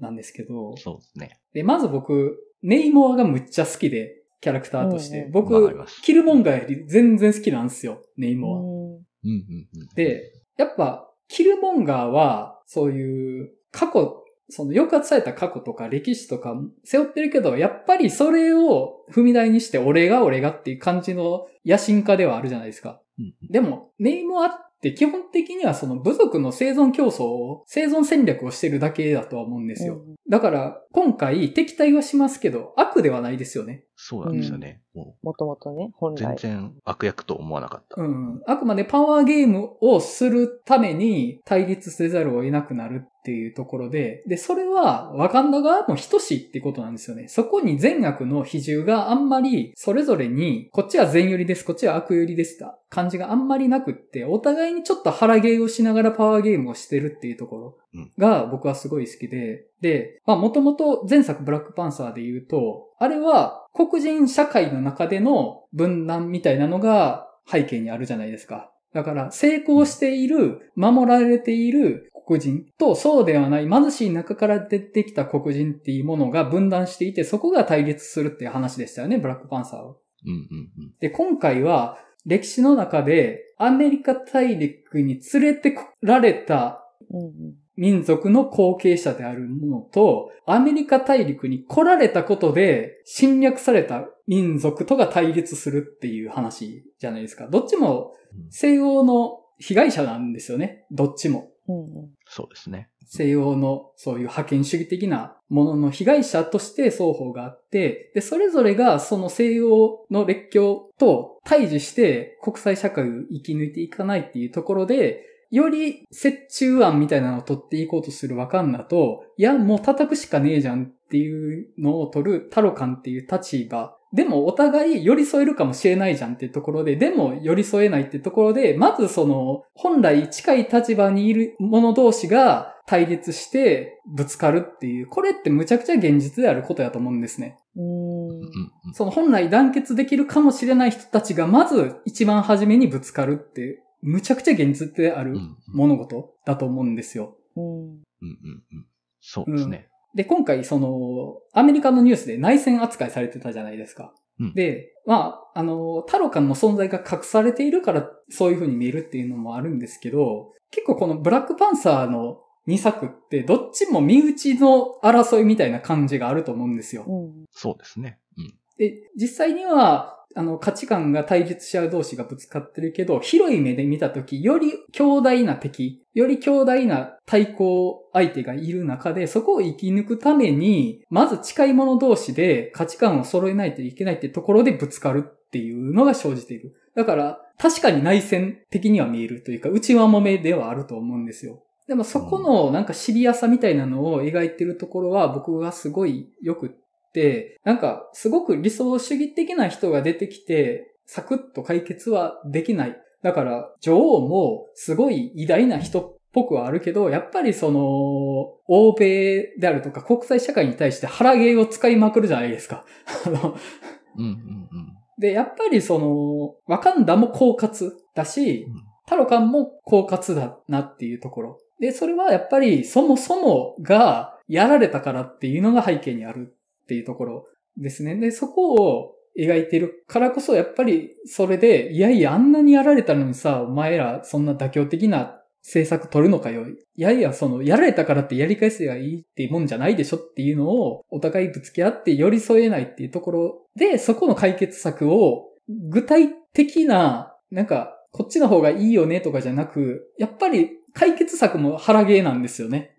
なんですけど。うんうん、そうですね。で、まず僕、ネイモアがむっちゃ好きで、キャラクターとして。うんうん、僕、キルモンガより全然好きなんですよ、ネイモア。うんうんうん、で、やっぱ、キルモンガーは、そういう過去、その抑圧された過去とか歴史とか背負ってるけど、やっぱりそれを踏み台にして俺が俺がっていう感じの野心家ではあるじゃないですか。うんでも、ネイモアあって基本的にはその部族の生存競争を、生存戦略をしてるだけだとは思うんですよ。うん、だから、今回敵対はしますけど、悪ではないですよね。そうなんですよね。ももともとね、本全然悪役と思わなかった。うん。あくまでパワーゲームをするために対立せざるを得なくなるっていうところで、で、それはワカンダ側も等しいってことなんですよね。そこに善悪の比重があんまりそれぞれに、こっちは善寄りです、こっちは悪寄りですた感じがあんまりなくって、お互いにちょっと腹ゲーをしながらパワーゲームをしてるっていうところ。が僕はすごい好きで、で、まあもともと前作ブラックパンサーで言うと、あれは黒人社会の中での分断みたいなのが背景にあるじゃないですか。だから成功している、守られている黒人とそうではない貧しい中から出てきた黒人っていうものが分断していて、そこが対立するっていう話でしたよね、ブラックパンサーは。うんうんうん、で、今回は歴史の中でアメリカ大陸に連れてこられた民族の後継者であるものと、アメリカ大陸に来られたことで侵略された民族とが対立するっていう話じゃないですか。どっちも西欧の被害者なんですよね。どっちも。そうですね。西欧のそういう派遣主義的なものの被害者として双方があって、で、それぞれがその西欧の列強と対峙して国際社会を生き抜いていかないっていうところで、より折衷案みたいなのを取っていこうとするわかんなと、いや、もう叩くしかねえじゃんっていうのを取るタロカンっていう立場。でもお互い寄り添えるかもしれないじゃんっていうところで、でも寄り添えないっていうところで、まずその、本来近い立場にいる者同士が対立してぶつかるっていう、これってむちゃくちゃ現実であることやと思うんですね。その本来団結できるかもしれない人たちがまず一番初めにぶつかるってむちゃくちゃ現実である物事だと思うんですよ。そうですね、うん、で、今回その、アメリカのニュースで内戦扱いされてたじゃないですか。うん、で、まあ、あの、タロカンの存在が隠されているから、そういう風に見えるっていうのもあるんですけど、結構このブラックパンサーの2作って、どっちも身内の争いみたいな感じがあると思うんですよ。うん、そうですね。うん、で、実際には、あの、価値観が対立し合う同士がぶつかってるけど、広い目で見たとき、より強大な敵、より強大な対抗相手がいる中で、そこを生き抜くために、まず近い者同士で価値観を揃えないといけないってところでぶつかるっていうのが生じている。だから、確かに内戦的には見えるというか、内輪もめではあると思うんですよ。でもそこのなんかシビアさみたいなのを描いてるところは僕はすごいよく、なんかすごく理想主義的な人が出てきて、サクッと解決はできない。だから、女王もすごい偉大な人っぽくはあるけど、やっぱりその、欧米であるとか国際社会に対して腹芸を使いまくるじゃないですか。あの、うんうんうん。で、やっぱりその、ワカンダも狡猾だし、タロカンも狡猾だなっていうところ。で、それはやっぱりそもそもがやられたからっていうのが背景にあるっていうところですね。で、そこを描いてるからこそ、やっぱりそれで、いやいや、あんなにやられたのにさ、お前らそんな妥協的な政策取るのかよ。いやいや、その、やられたからってやり返せばいいっていうもんじゃないでしょっていうのを、お互いぶつけ合って寄り添えないっていうところで、そこの解決策を、具体的な、なんか、こっちの方がいいよねとかじゃなく、やっぱり解決策も腹芸なんですよね。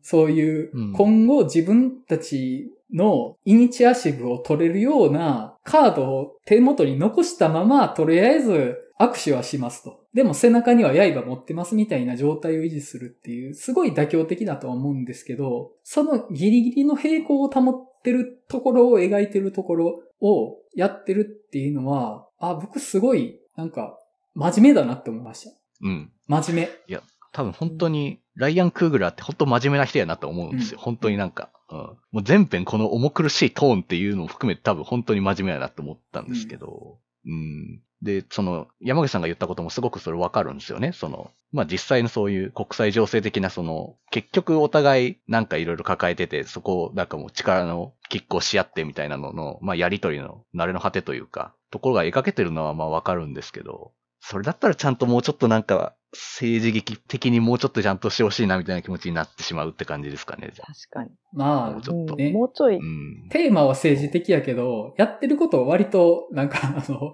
そういう、今後自分たちのイニチアシブを取れるようなカードを手元に残したまま、とりあえず握手はしますと。でも背中には刃持ってますみたいな状態を維持するっていう、すごい妥協的だとは思うんですけど、そのギリギリの平行を保ってるところを描いてるところをやってるっていうのは、あ、僕すごい、なんか、真面目だなって思いました。うん。真面目。いや、多分本当に、ライアン・クーグラーって本当真面目な人やなと思うんですよ。本当になんか、うん。もう全編この重苦しいトーンっていうのを含めて多分本当に真面目やなと思ったんですけど、うん、んで、その、山口さんが言ったこともすごくそれわかるんですよね。その、まあ、実際のそういう国際情勢的な、その、結局お互いなんかいろいろ抱えてて、そこをなんかもう力の拮抗し合ってみたいなのの、まあ、やりとりの、慣れの果てというか、ところが描けてるのはまあわかるんですけど、それだったらちゃんともうちょっとなんか、政治劇的にもうちょっとちゃんとしてほしいなみたいな気持ちになってしまうって感じですかね。確かに。まあ、もうちょっと。ね、もうちょい、うん、テーマは政治的やけど、やってることは割と、なんかあの、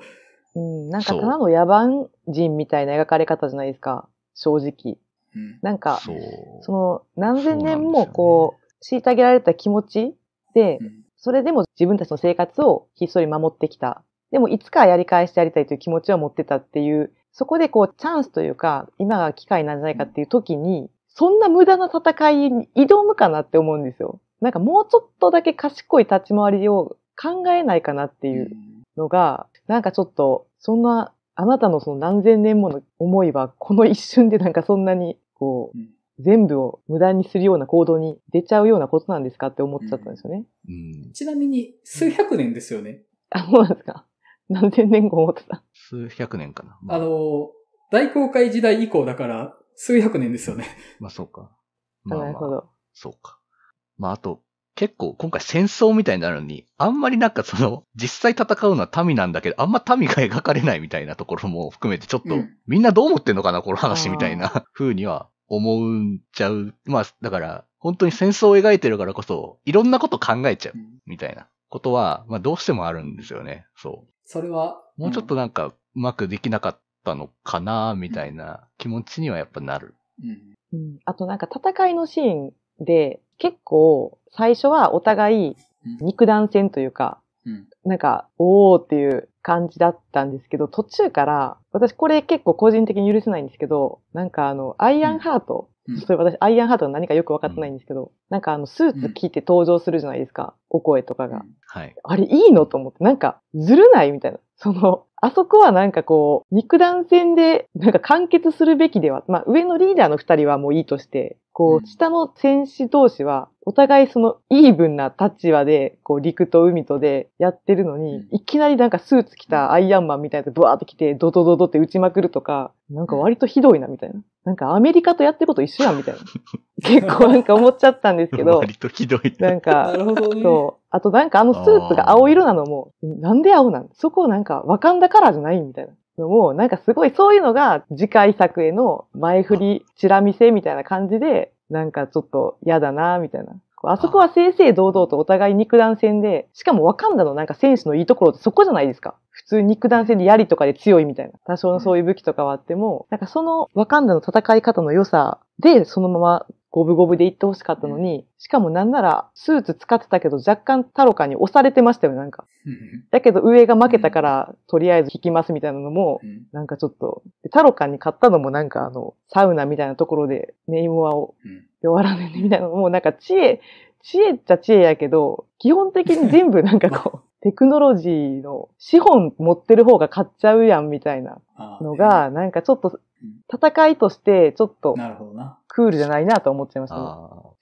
うん、なんかただの野蛮人みたいな描かれ方じゃないですか。正直。うん、なんか、そその、何千年もこう、虐げられた気持ちで、うん、それでも自分たちの生活をひっそり守ってきた。でも、いつかやり返してやりたいという気持ちは持ってたっていうそこでこうチャンスというか、今が機会なんじゃないかっていう時に、そんな無駄な戦いに挑むかなって思うんですよ。なんかもうちょっとだけ賢い立ち回りを考えないかなっていうのが、なんかちょっと、そんな、あなたのその何千年もの思いは、この一瞬でなんかそんなに、こう、全部を無駄にするような行動に出ちゃうようなことなんですかって思っちゃったんですよね。うん、うん、ちなみに、数百年ですよね。あ、そうなんですか。何千年後思ってた。数百年かな。あ、の、大航海時代以降だから、数百年ですよね。まあそうか。まあ、まあ、なるほど。そうか。まああと、結構今回戦争みたいになるのに、あんまりなんかその、実際戦うのは民なんだけど、あんま民が描かれないみたいなところも含めて、ちょっと、うん、みんなどう思ってんのかな、この話みたいな風には思うんちゃう。まあ、だから、本当に戦争を描いてるからこそ、いろんなこと考えちゃう、みたいなことは、まあどうしてもあるんですよね。そう。それは、もうちょっとなんか、うまくできなかったのかな、みたいな気持ちにはやっぱなる。うん。うん、あとなんか戦いのシーンで、結構、最初はお互い、肉弾戦というか、うん、なんか、おーっていう感じだったんですけど、途中から、私これ結構個人的に許せないんですけど、なんかあの、アイアンハートそれ私、アイアンハートの何かよく分かってないんですけど、うん、なんかあの、スーツ着て登場するじゃないですか、うん、お声とかが。はい。あれいいのと思って、なんか、ずるないみたいな。その、あそこはなんかこう、肉弾戦で、なんか完結するべきでは、まあ上のリーダーの二人はもういいとして、こう、下の戦士同士は、お互いそのイーブンな立場で、こう、陸と海とでやってるのに、いきなりなんかスーツ着たアイアンマンみたいなブワーって来て、ドドドドって打ちまくるとか、なんか割とひどいな、みたいな。なんかアメリカとやってること一緒やん、みたいな。結構なんか思っちゃったんですけど。割とひどい。なんか、そう。あとなんかあのスーツが青色なのも、なんで青なんそこなんか、わかんだカラーじゃないみたいな。のも、なんかすごいそういうのが次回作への前振り、チラ見せみたいな感じで、なんかちょっと嫌だな、みたいな。あそこは正々堂々とお互い肉弾戦で、しかもワカンダのなんか選手のいいところってそこじゃないですか。普通肉弾戦で槍とかで強いみたいな。多少のそういう武器とかはあっても、なんかそのワカンダの戦い方の良さで、そのまま五分五分で行ってほしかったのに、しかもなんならスーツ使ってたけど若干タロカに押されてましたよ、なんか。だけど上が負けたから、とりあえず引きますみたいなのも、なんかちょっと、タロカに買ったのもなんかあの、サウナみたいなところでネイモアを弱らねみたいなのも、なんか知恵、知恵っちゃ知恵やけど、基本的に全部なんかこう、テクノロジーの資本持ってる方が買っちゃうやんみたいなのが、なんかちょっと戦いとしてちょっとなるほどな。クールじゃないなと思っちゃいましたね。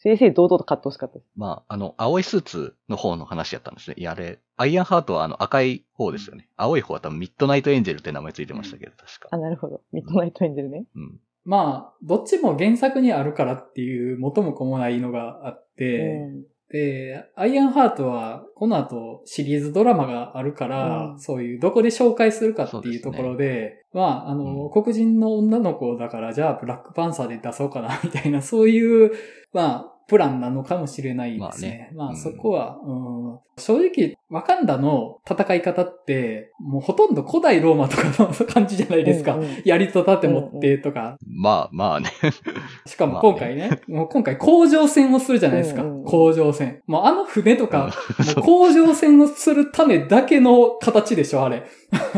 正々堂々と買ってほしかったです。まあ、あの、青いスーツの方の話やったんですね。いや、あれ、アイアンハートはあの赤い方ですよね。青い方は多分ミッドナイトエンジェルって名前ついてましたけど、確か。あ、なるほど。ミッドナイトエンジェルね。うん。まあ、どっちも原作にあるからっていう元も子もないのがあって、うんで、アイアンハートは、この後シリーズドラマがあるから、うん、そういう、どこで紹介するかっていうところで、でね、まあ、あの、うん、黒人の女の子だから、じゃあ、ブラックパンサーで出そうかな、みたいな、そういう、まあ、プランなのかもしれないですね。まあ、ね、まあ、そこは、うん、うん、正直、ワカンダの戦い方って、もうほとんど古代ローマとかの感じじゃないですか。うんうん、槍と盾持ってとか。うんうん、まあまあね。しかも今回ね、ねもう今回工場戦をするじゃないですか。工場戦。もうあの船とか、うん、工場戦をするためだけの形でしょ、あれ。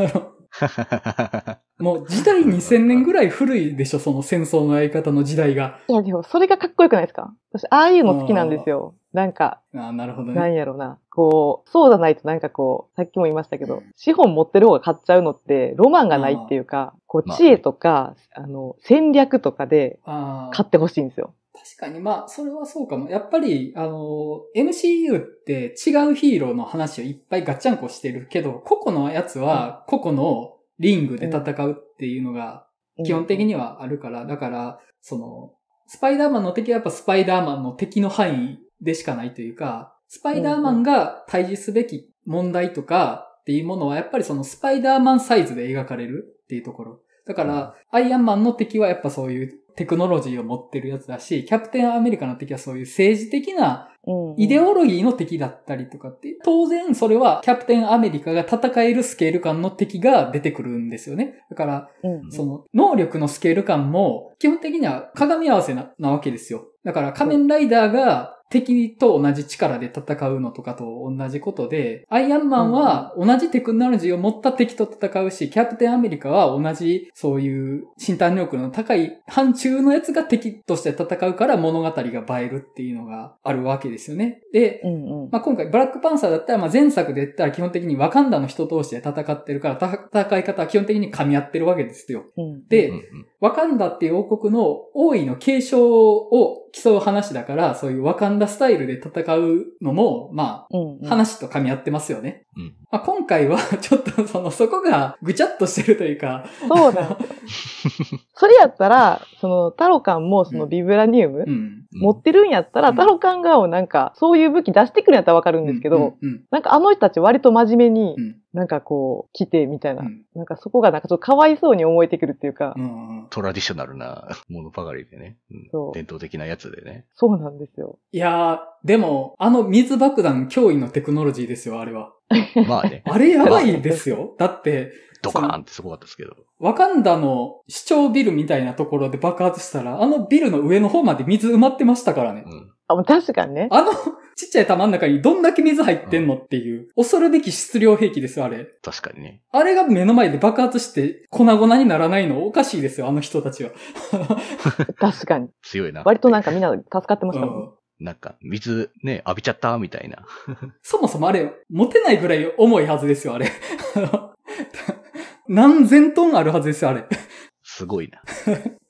もう時代2000年ぐらい古いでしょ、その戦争の相方の時代が。いや、でもそれがかっこよくないですか私、ああいうの好きなんですよ。なんか、あなるほどね。なんやろな。こう、そうじゃないとなんかこう、さっきも言いましたけど、資本持ってる方が買っちゃうのって、ロマンがないっていうか、こう、知恵とか、まあ、あの、戦略とかで、買ってほしいんですよ。確かに、まあ、それはそうかも。やっぱり、あの、MCU って違うヒーローの話をいっぱいガッチャンコしてるけど、個々のやつは、個々のリングで戦うっていうのが、基本的にはあるから、だから、その、スパイダーマンの敵はやっぱスパイダーマンの敵の範囲でしかないというか、スパイダーマンが対峙すべき問題とかっていうものは、やっぱりそのスパイダーマンサイズで描かれるっていうところ。だから、アイアンマンの敵はやっぱそういうテクノロジーを持ってるやつだし、キャプテンアメリカの敵はそういう政治的なイデオロギーの敵だったりとかって、当然それはキャプテンアメリカが戦えるスケール感の敵が出てくるんですよね。だから、その能力のスケール感も基本的には鏡合わせなわけですよ。だから仮面ライダーが敵と同じ力で戦うのとかと同じことで、アイアンマンは同じテクノロジーを持った敵と戦うし、キャプテンアメリカは同じそういう身体能力の高い範疇のやつが敵として戦うから物語が映えるっていうのがあるわけですよね。で、うんうん、まあ、今回ブラックパンサーだったら、まあ、前作で言ったら基本的にワカンダの人同士で戦ってるから、戦い方は基本的に噛み合ってるわけですよ。うんうんうん、で、ワカンダっていう王国の王位の継承を競う話だから、そういうワカンダスタイルで戦うのも、まあ、うんうん、話と噛み合ってますよね。うん、まあ、今回は、ちょっとその、そこがぐちゃっとしてるというか。そうだ。それやったら、その、タロカンもそのビブラニウム、うん、持ってるんやったら、タロカン側をなんか、そういう武器出してくるんやったらわかるんですけど、なんかあの人たち割と真面目に、なんかこう、来てみたいな、うん、なんかそこがなんかちょっとかわいそうに思えてくるっていうか。うん、トラディショナルなものばかりでね、うん、そう伝統的なやつでね。そうなんですよ。いやー、でも、あの水爆弾脅威のテクノロジーですよ、あれは。まあね。あれやばいですよ。だって、ドカーンってすごかったですけど。ワカンダの市長ビルみたいなところで爆発したら、あのビルの上の方まで水埋まってましたからね。うん。あ、もう確かにね。あの、ちっちゃい玉の中にどんだけ水入ってんのっていう、うん、恐るべき質量兵器ですよ、あれ。確かにね。あれが目の前で爆発して粉々にならないのおかしいですよ、あの人たちは。確かに。強いな。割となんかみんな助かってましたもん。うんなんか、水ね、浴びちゃったみたいな。そもそもあれ、持てないぐらい重いはずですよ、あれ。何千トンあるはずですよ、あれ。すごいな。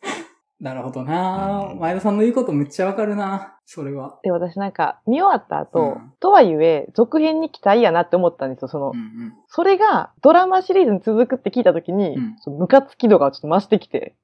なるほどな、うん、前田さんの言うことめっちゃわかるなそれは。で、私なんか、見終わった後、うん、とはいえ、続編に期待やなって思ったんですよ、その。うんうん、それが、ドラマシリーズに続くって聞いた時に、うん、ムカつき度がちょっと増してきて。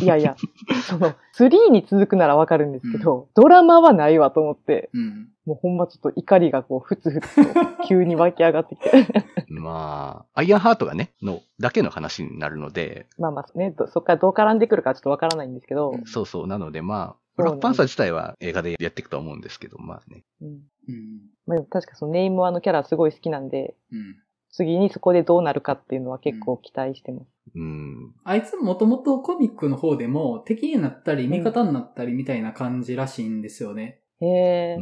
いやいや、その、3に続くならわかるんですけど、ドラマはないわと思って、うん、もうほんまちょっと怒りがこう、ふつふつと急に湧き上がってきて。まあ、アイアンハートがね、の、だけの話になるので。まあまあね、そっからどう絡んでくるかちょっとわからないんですけど。そうそう、なのでまあ、ブラックパンサー自体は映画でやっていくと思うんですけど、まあね。うん。うん、まあでも確かそのネイモアのキャラすごい好きなんで、うん、次にそこでどうなるかっていうのは結構期待してます。うん。あいつもともとコミックの方でも敵になったり味方になったりみたいな感じらしいんですよね。うん、へえ。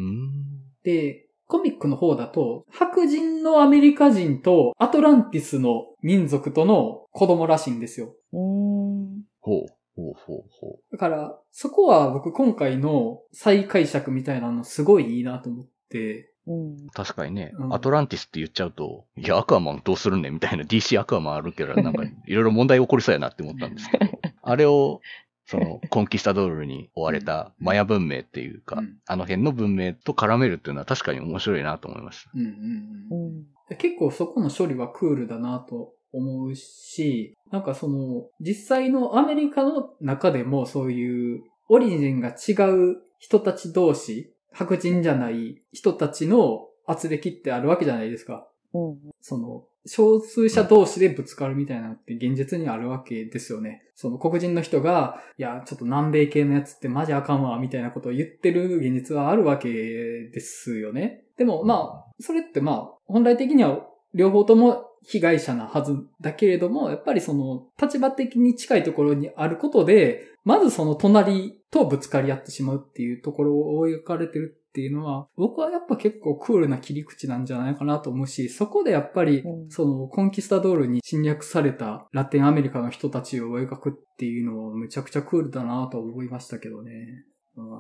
で、コミックの方だと、白人のアメリカ人とアトランティスの民族との子供らしいんですよ。うん。ほう。ほうほうほう。だから、そこは僕今回の再解釈みたいなのすごいいいなと思って、うん、確かにね、うん、アトランティスって言っちゃうと、いや、アクアマンどうするねみたいな DC アクアマンあるけど、なんか いろいろ問題起こりそうやなって思ったんですけど、あれを、その、コンキスタドールに追われたマヤ文明っていうか、うん、あの辺の文明と絡めるっていうのは確かに面白いなと思いました。うんうんうん、結構そこの処理はクールだなと思うし、なんかその、実際のアメリカの中でもそういうオリジンが違う人たち同士白人じゃない人たちの圧力ってあるわけじゃないですか。うん、その、少数者同士でぶつかるみたいなのって現実にあるわけですよね。その黒人の人が、いや、ちょっと南米系のやつってマジあかんわ、みたいなことを言ってる現実はあるわけですよね。でも、まあ、それってまあ、本来的には両方とも被害者なはずだけれども、やっぱりその立場的に近いところにあることで、まずその隣とぶつかり合ってしまうっていうところを追いかれてるっていうのは、僕はやっぱ結構クールな切り口なんじゃないかなと思うし、そこでやっぱり、そのコンキスタドールに侵略されたラテンアメリカの人たちを追いかくっていうのはむちゃくちゃクールだなと思いましたけどね。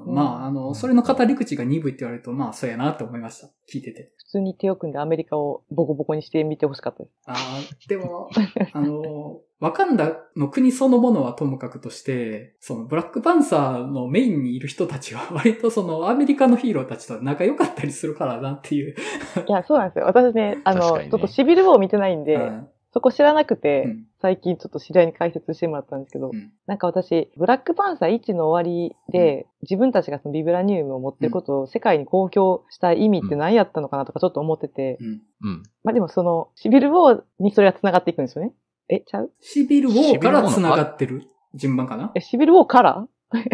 まあ、あの、それの語り口が鈍いって言われると、まあ、そうやなって思いました。聞いてて。普通に手を組んでアメリカをボコボコにしてみてほしかったです。ああ、でも、あの、ワカンダの国そのものはともかくとして、そのブラックパンサーのメインにいる人たちは 割とそのアメリカのヒーローたちと仲良かったりするからなっていう。いや、そうなんですよ。私ね、あの、ね、ちょっとシビルウォー見てないんで、うんそこ知らなくて、うん、最近ちょっと知り合いに解説してもらったんですけど、うん、なんか私、ブラックパンサー1の終わりで、うん、自分たちがそのビブラニウムを持ってることを世界に公表した意味って何やったのかなとかちょっと思ってて、うんまあでもその、シビルウォーにそれが繋がっていくんですよね。え、ちゃうシビルウォーから繋がってる順番かなえ、シビルウォーから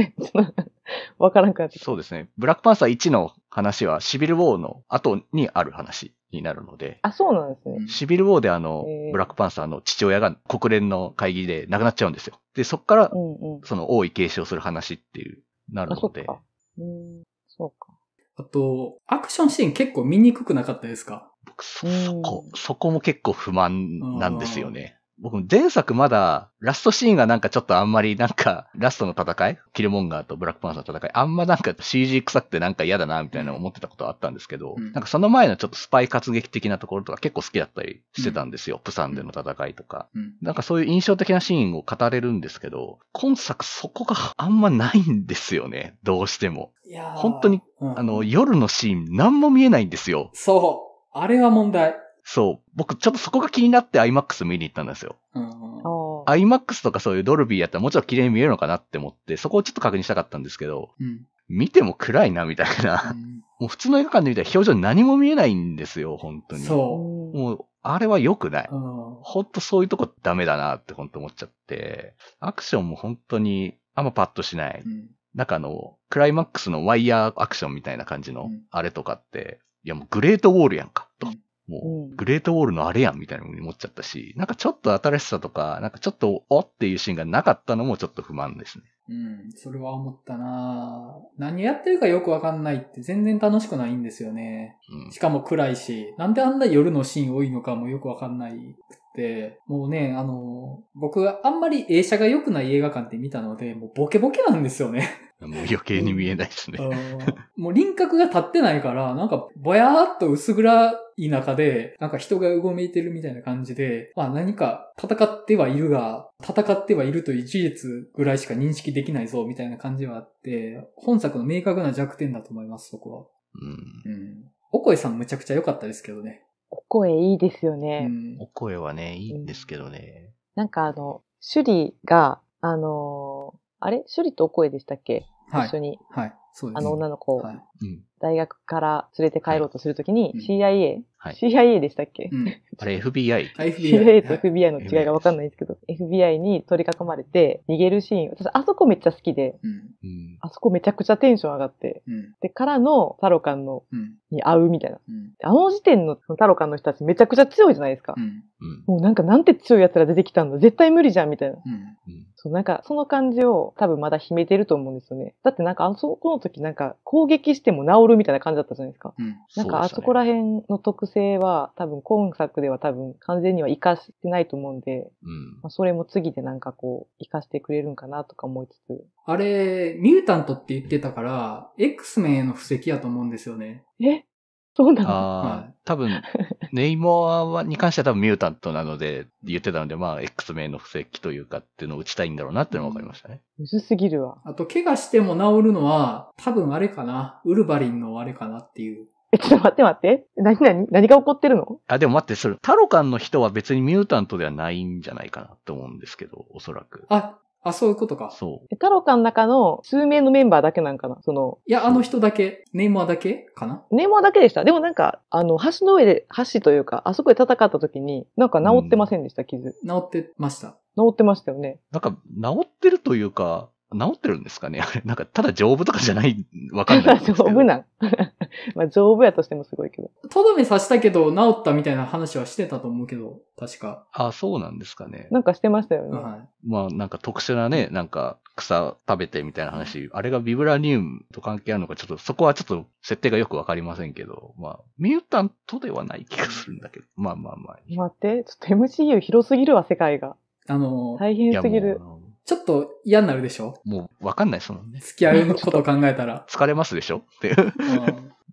わからんかった。そうですね。ブラックパンサー1の話はシビルウォーの後にある話になるので。あ、そうなんですね。シビルウォーであの、ブラックパンサーの父親が国連の会議で亡くなっちゃうんですよ。で、そっから、うんうん、その王位継承する話っていう、なるので。あそううんそうか。あと、アクションシーン結構見にくくなかったですか僕、そ、そこ、そこも結構不満なんですよね。僕前作まだ、ラストシーンがなんかちょっとあんまりなんか、ラストの戦いキルモンガーとブラックパンサーの戦い、あんまなんか CG 臭くてなんか嫌だな、みたいな思ってたことはあったんですけど、うん、なんかその前のちょっとスパイ活劇的なところとか結構好きだったりしてたんですよ。うん、プサンでの戦いとか、うん、なんかそういう印象的なシーンを語れるんですけど、今作そこがあんまないんですよね。どうしても。本当に、あの、夜のシーン何も見えないんですよ。そう。あれは問題。そう。僕、ちょっとそこが気になって IMAX 見に行ったんですよ。うん、IMAX とかそういうドルビーやったらもちろん綺麗に見えるのかなって思って、そこをちょっと確認したかったんですけど、うん、見ても暗いな、みたいな。うん、もう普通の映画館で見たら表情何も見えないんですよ、本当に。そう。もう、あれは良くない。うん、ほんとそういうとこダメだなって本当思っちゃって、アクションも本当にあんまパッとしない。なんかあの、クライマックスのワイヤーアクションみたいな感じの、あれとかって、いやもうグレートウォールやんか、と。もう、グレートウォールのあれやんみたいなのに思っちゃったし、なんかちょっと新しさとか、なんかちょっとおっていうシーンがなかったのもちょっと不満ですね。うん、それは思ったな何やってるかよくわかんないって全然楽しくないんですよね。うん、しかも暗いし、なんであんな夜のシーン多いのかもよくわかんない、もうね、あの、僕はあんまり映写が良くない映画館って見たので、もうボケボケなんですよねもう余計に見えないですねもう輪郭が立ってないから、なんかぼやーっと薄暗い中で、なんか人がうごめいてるみたいな感じで、まあ何か戦ってはいるが、戦ってはいるという事実ぐらいしか認識できないぞ、みたいな感じはあって、本作の明確な弱点だと思います、そこは。うん。うん。おこえさんむちゃくちゃ良かったですけどね。お声いいですよね。お声はね、いいんですけどね。なんかあの、趣里が、あのーあれ趣里とお声でしたっけ、はい、一緒に。はい。あの女の子を大学から連れて帰ろうとするときに CIA、CIA でしたっけ、あれ FBI?CIA FBI と FBI の違いがわかんないんですけど、FBI に取り囲まれて逃げるシーン、私あそこめっちゃ好きで、あそこめちゃくちゃテンション上がって、で、からのタロカンの、に会うみたいな。あの時点のタロカンの人たちめちゃくちゃ強いじゃないですか。もうなんかなんて強い奴ら出てきたんだ、絶対無理じゃんみたいな。そうなんかその感じを多分まだ秘めてると思うんですよね。だってなんかあそこの時なんか攻撃しても治るみたいな感じだったじゃないですか。うん、なんかあそこら辺の特性は多分今作では多分完全には活かしてないと思うんで、うん、まあ、それも次でなんかこう活かしてくれるんかなとか思いつつ。あれ、ミュータントって言ってたから、X メへの布石やと思うんですよね。えそうなのああ、多分、ネイモアに関しては多分ミュータントなので言ってたので、まあ、X 名の布石というかっていうのを打ちたいんだろうなっていうのが分かりましたね。薄すぎるわ。あと、怪我しても治るのは、多分あれかな。ウルバリンのあれかなっていう。え、ちょっと待って待って。何何何が起こってるのあ、でも待って、それ、タロカンの人は別にミュータントではないんじゃないかなと思うんですけど、おそらく。あ、あ、そういうことか。そう。え、太郎かの中の数名のメンバーだけなんかなその、いや、あの人だけ、ネイマーだけかなネイマーだけでした。でもなんか、あの、橋の上で、橋というか、あそこで戦った時に、なんか治ってませんでした、傷。治ってました。治ってましたよね。なんか、治ってるというか、治ってるんですかねあれ、なんか、ただ丈夫とかじゃない、わかんない 丈夫なん。まあ、丈夫やとしてもすごいけど。とどめ刺したけど、治ったみたいな話はしてたと思うけど、確か。あ、そうなんですかね。なんかしてましたよね。はい、まあ、なんか特殊なね、なんか、草食べてみたいな話、あれがビブラニウムと関係あるのか、ちょっと、そこはちょっと、設定がよくわかりませんけど、まあ、ミュータントではない気がするんだけど、まあまあまあ。待って、ちょっと MCU 広すぎるわ、世界が。あの大変すぎる。ちょっと嫌になるでしょもうわかんないですもんね。付き合うことを考えたら。疲れますでしょってう。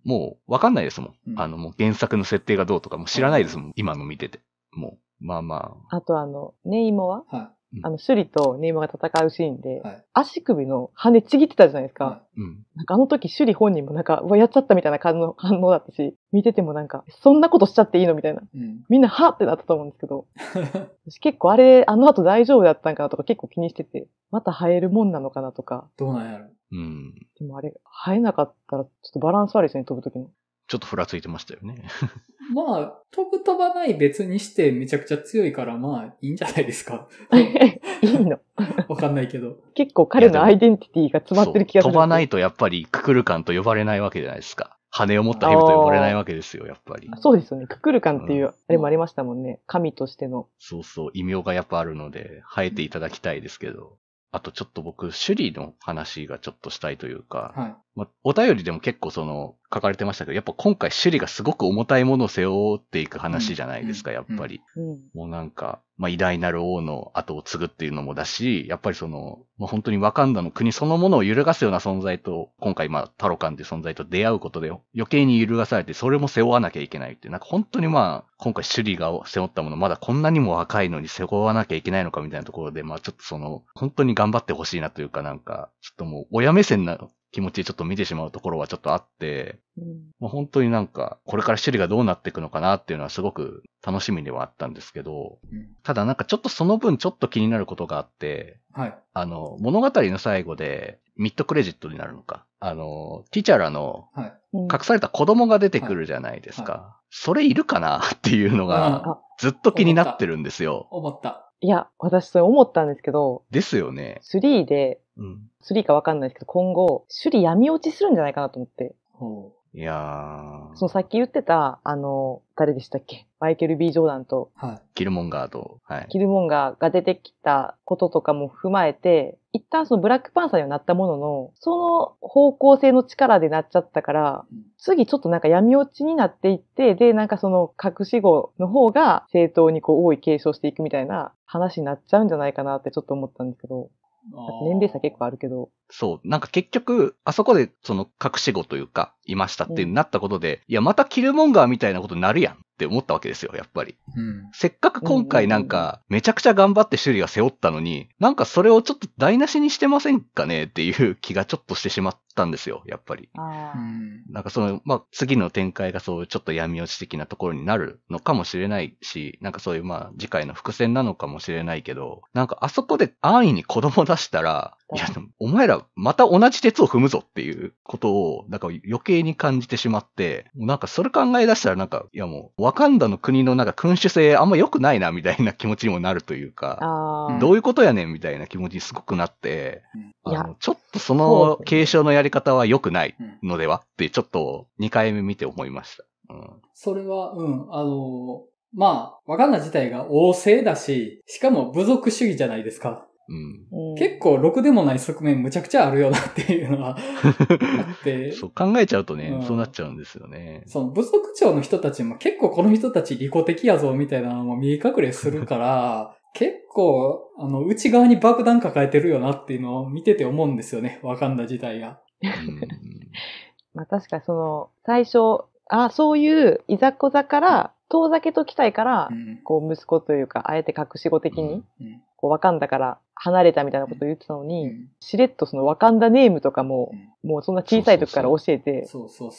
もうわかんないですもん。あの、もう原作の設定がどうとか、もう知らないですもん。今の見てて。もう、まあまあ。あとあの、ネイモは、はあの、ュ里とネイマーが戦うシーンで、はい、足首の羽ちぎってたじゃないですか。うん、なんかあの時、ュ里本人もなんか、うわ、やっちゃったみたいな感の反応だったし、見ててもなんか、そんなことしちゃっていいのみたいな。うん、みんな、はってなったと思うんですけど。私結構あれ、あの後大丈夫だったんかなとか結構気にしてて、また生えるもんなのかなとか。どうなんやろ。うん。でもあれ、生えなかったら、ちょっとバランス悪いですね、飛ぶ時の。ちょっとふらついてましたよね。まあ、飛ぶ飛ばない別にしてめちゃくちゃ強いからまあ、いいんじゃないですか。いいの わかんないけど。結構彼のアイデンティティが詰まってる気がする。飛ばないとやっぱりククルカンと呼ばれないわけじゃないですか。羽を持った蛇と呼ばれないわけですよ、やっぱり。そうですよね。ククルカンっていう、あれもありましたもんね。神としての。そうそう、異名がやっぱあるので、生えていただきたいですけど。あとちょっと僕、趣里の話がちょっとしたいというか、はい、まあ、お便りでも結構その書かれてましたけど、やっぱ今回首里がすごく重たいものを背負っていく話じゃないですか、やっぱり。もうなんか、まあ、偉大なる王の後を継ぐっていうのもだし、やっぱりその、まあ、本当にワカンダの国そのものを揺るがすような存在と、今回まあ、タロカンという存在と出会うことで余計に揺るがされて、それも背負わなきゃいけないっていう、なんか本当にまあ、今回首里が背負ったもの、まだこんなにも若いのに背負わなきゃいけないのかみたいなところで、まあ、ちょっとその、本当に頑張ってほしいなというかなんか、ちょっともう親目線な気持ちでちょっと見てしまうところはちょっとあって、うん、本当になんか、これからシェリがどうなっていくのかなっていうのはすごく楽しみではあったんですけど、うん、ただなんかちょっとその分ちょっと気になることがあって、はい、あの、物語の最後で、ミッドクレジットになるのか。あの、ティチャラの、隠された子供が出てくるじゃないですか。はいはい、それいるかなっていうのが、ずっと気になってるんですよ。思った。いや、私それ思ったんですけど、ですよね。3で、うん。3かわかんないですけど、今後、首里闇落ちするんじゃないかなと思って。いやそのさっき言ってた、あの、誰でしたっけマイケル・ B・ ジョーダンと、はい、キルモンガーと、はい、キルモンガーが出てきたこととかも踏まえて、一旦そのブラックパンサーにはなったものの、その方向性の力でなっちゃったから、次ちょっとなんか闇落ちになっていって、で、なんかその隠し子の方が正当にこう多い継承していくみたいな話になっちゃうんじゃないかなってちょっと思ったんですけど、年齢差結構あるけど。そう。なんか結局、あそこでその隠し子というか、いましたってなったことで、いや、またキルモンガーみたいなことになるやんって思ったわけですよ、やっぱり。うん、せっかく今回なんか、めちゃくちゃ頑張って修理が背負ったのに、なんかそれをちょっと台無しにしてませんかねっていう気がちょっとしてしまったんですよ、やっぱり。なんかその、まあ、次の展開がそういうちょっと闇落ち的なところになるのかもしれないし、なんかそういうまあ、次回の伏線なのかもしれないけど、なんかあそこで安易に子供出したら、いや、お前ら、また同じ鉄を踏むぞっていうことを、なんか余計に感じてしまって、なんかそれ考え出したらなんか、いやもう、ワカンダの国のなんか君主制あんま良くないな、みたいな気持ちにもなるというか、どういうことやねん、みたいな気持ちにすごくなって、うん、あのちょっとその継承のやり方は良くないのではって、ちょっと2回目見て思いました。うん、それは、うん、あの、まあ、ワカンダ自体が王政だし、しかも部族主義じゃないですか。うん、結構、ろくでもない側面むちゃくちゃあるよなっていうのはあって。そう、考えちゃうとね、うん、そうなっちゃうんですよね。その、部族長の人たちも結構この人たち利己的やぞみたいなのも見え隠れするから、結構、あの、内側に爆弾抱えてるよなっていうのを見てて思うんですよね、わかんだ自体が。まあ確かその、最初、あそういういざこざから遠ざけときたいから、うん、こう息子というか、あえて隠し子的にこう、ワかんだから離れたみたいなことを言ってたのに、うん、しれっとそのわかんだネームとかも、うん、もうそんな小さい時から教えて、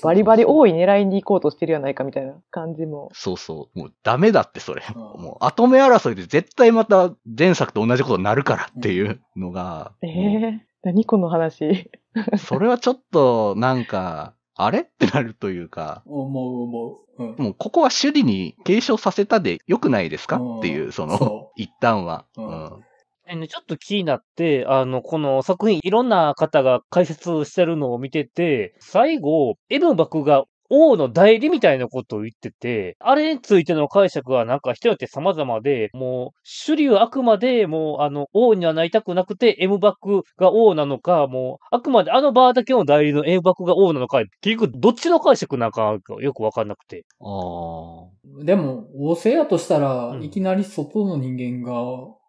バリバリ多い狙いに行こうとしてるやないかみたいな感じも。そうそう。もうダメだってそれ。うん、もう後目争いで絶対また前作と同じことになるからっていうのが。ええー、何この話。それはちょっとなんか、あれってなるというか。思う思う。うん、もうここは首里に継承させたで良くないですか、うん、っていう、その、一旦は。うんちょっと気になって、あの、この作品いろんな方が解説してるのを見てて、最後、エヴンバクが王の代理みたいなことを言ってて、あれについての解釈はなんか人によって様々で、もう、主流あくまでもう、あの、王にはなりたくなくて、M バックが王なのか、もう、あくまであのバーだけの代理の M バックが王なのか、結局どっちの解釈なんかよくわかんなくて。ああ。でも、王制やとしたら、いきなり外の人間が、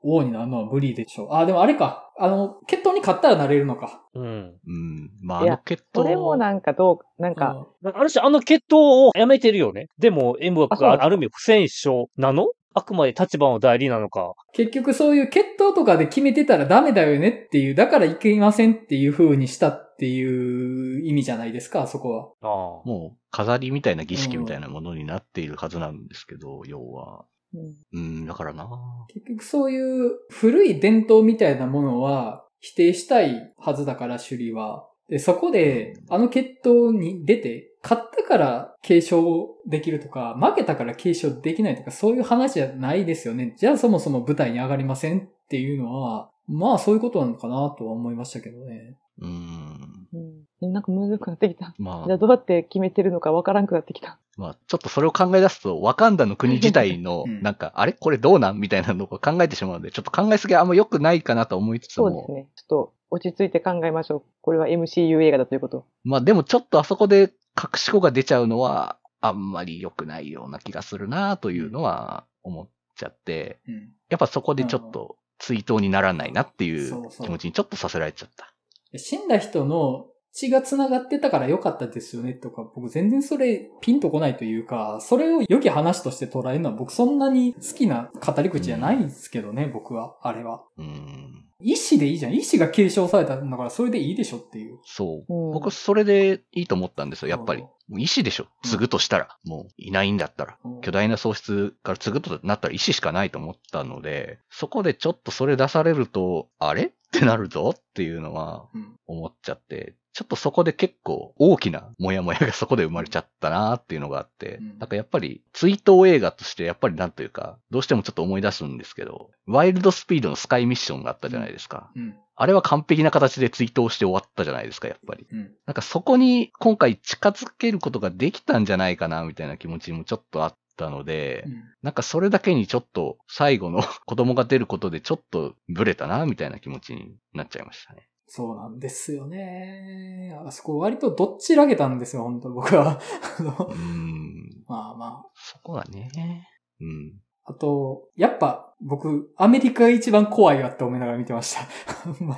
王になるのは無理でしょう。あ、でもあれか。あの、決闘に勝ったらなれるのか。うん。うん。まあ、あの決闘。それもなんかどう、なんか。うん、ある種、あの決闘をやめてるよね。でも、演目がある意味不戦勝なのあくまで立場の代理なのか。結局そういう決闘とかで決めてたらダメだよねっていう、だからいけませんっていう風にしたっていう意味じゃないですか、そこは。ああ。もう飾りみたいな儀式みたいなものになっているはずなんですけど、うん、要は。うん、だからな結局そういう古い伝統みたいなものは否定したいはずだから、首里は。で、そこで、あの決闘に出て、勝ったから継承できるとか、負けたから継承できないとか、そういう話じゃないですよね。じゃあそもそも舞台に上がりませんっていうのは、まあそういうことなのかなとは思いましたけどね。うん。なんかむずくなってきた。まあ、じゃあどうやって決めてるのかわからんくなってきた。まあ、ちょっとそれを考え出すと、ワカンダの国自体の、なんか、あれこれどうなんみたいなのを考えてしまうので、ちょっと考えすぎあんま良くないかなと思いつつも。そうですね。ちょっと落ち着いて考えましょう。これは MCU 映画だということ。まあでもちょっとあそこで隠し子が出ちゃうのは、あんまり良くないような気がするなというのは思っちゃって、うん、やっぱそこでちょっと追悼にならないなっていう気持ちにちょっとさせられちゃった。そうそう死んだ人の血が繋がってたから良かったですよねとか、僕全然それピンとこないというか、それを良き話として捉えるのは僕そんなに好きな語り口じゃないんですけどね、うん、僕は、あれは。うん。意思でいいじゃん。意思が継承されたんだからそれでいいでしょっていう。そう。僕それでいいと思ったんですよ、やっぱり。意思でしょ。継ぐとしたら、うん、もういないんだったら、巨大な喪失から継ぐとなったら意思しかないと思ったので、そこでちょっとそれ出されると、あれってなるぞっていうのは思っちゃって、ちょっとそこで結構大きなモヤモヤがそこで生まれちゃったなっていうのがあって、なんかやっぱり追悼映画としてやっぱりなんというか、どうしてもちょっと思い出すんですけど、ワイルドスピードのスカイミッションがあったじゃないですか。あれは完璧な形で追悼して終わったじゃないですか、やっぱり。なんかそこに今回近づけることができたんじゃないかな、みたいな気持ちもちょっとあったので、うん、なんかそれだけにちょっと最後の 子供が出ることでちょっとブレたな、みたいな気持ちになっちゃいましたね。そうなんですよね。あそこ割とどっちらげたんですよ、本当僕は。うん。まあまあ。そこはね。うん。あと、やっぱ僕、アメリカが一番怖いわって思いながら見てました。あんま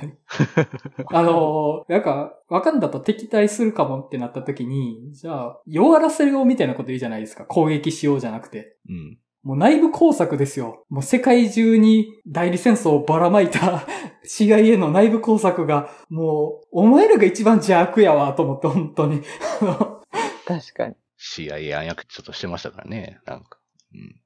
あの、なんか、わかんだと敵対するかもってなった時に、じゃあ、弱らせようみたいなこと言うじゃないですか。攻撃しようじゃなくて。うん。もう内部工作ですよ。もう世界中に代理戦争をばらまいた CIA の内部工作が、もう、お前らが一番邪悪やわ、と思って、本当に。確かに。CIA 暗躍ちょっとしてましたからね、なんか。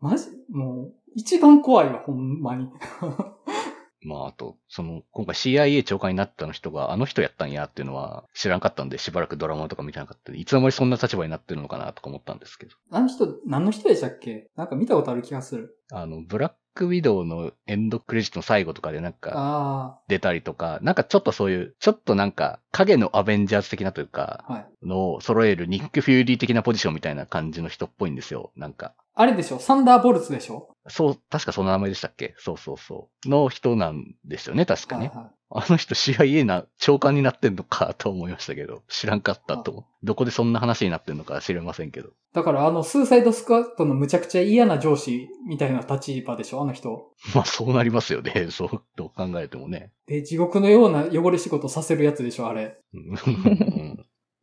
マジもう、一番怖いわ、ほんまに。まあ、あと、その、今回 CIA 長官になったの人が、あの人やったんやっていうのは知らんかったんで、しばらくドラマとか見てなかったで、いつの間にそんな立場になってるのかなとか思ったんですけど。あの人、何の人でしたっけなんか見たことある気がする。あの、ブラックウィドウのエンドクレジットの最後とかでなんか、出たりとか、なんかちょっとそういう、ちょっとなんか、影のアベンジャーズ的なというか、のを揃えるニック・フューリー的なポジションみたいな感じの人っぽいんですよ、なんか。あれでしょサンダーボルツでしょそう、確かその名前でしたっけそうそうそう。の人なんですよね、確かね。はいはいあの人 CIA な、長官になってんのかと思いましたけど、知らんかったと。どこでそんな話になってんのか知れませんけど。だからあの、スーサイドスクワットのむちゃくちゃ嫌な上司みたいな立場でしょ、あの人。まあそうなりますよね、そう、どう考えてもね。で、地獄のような汚れ仕事させるやつでしょ、あれ。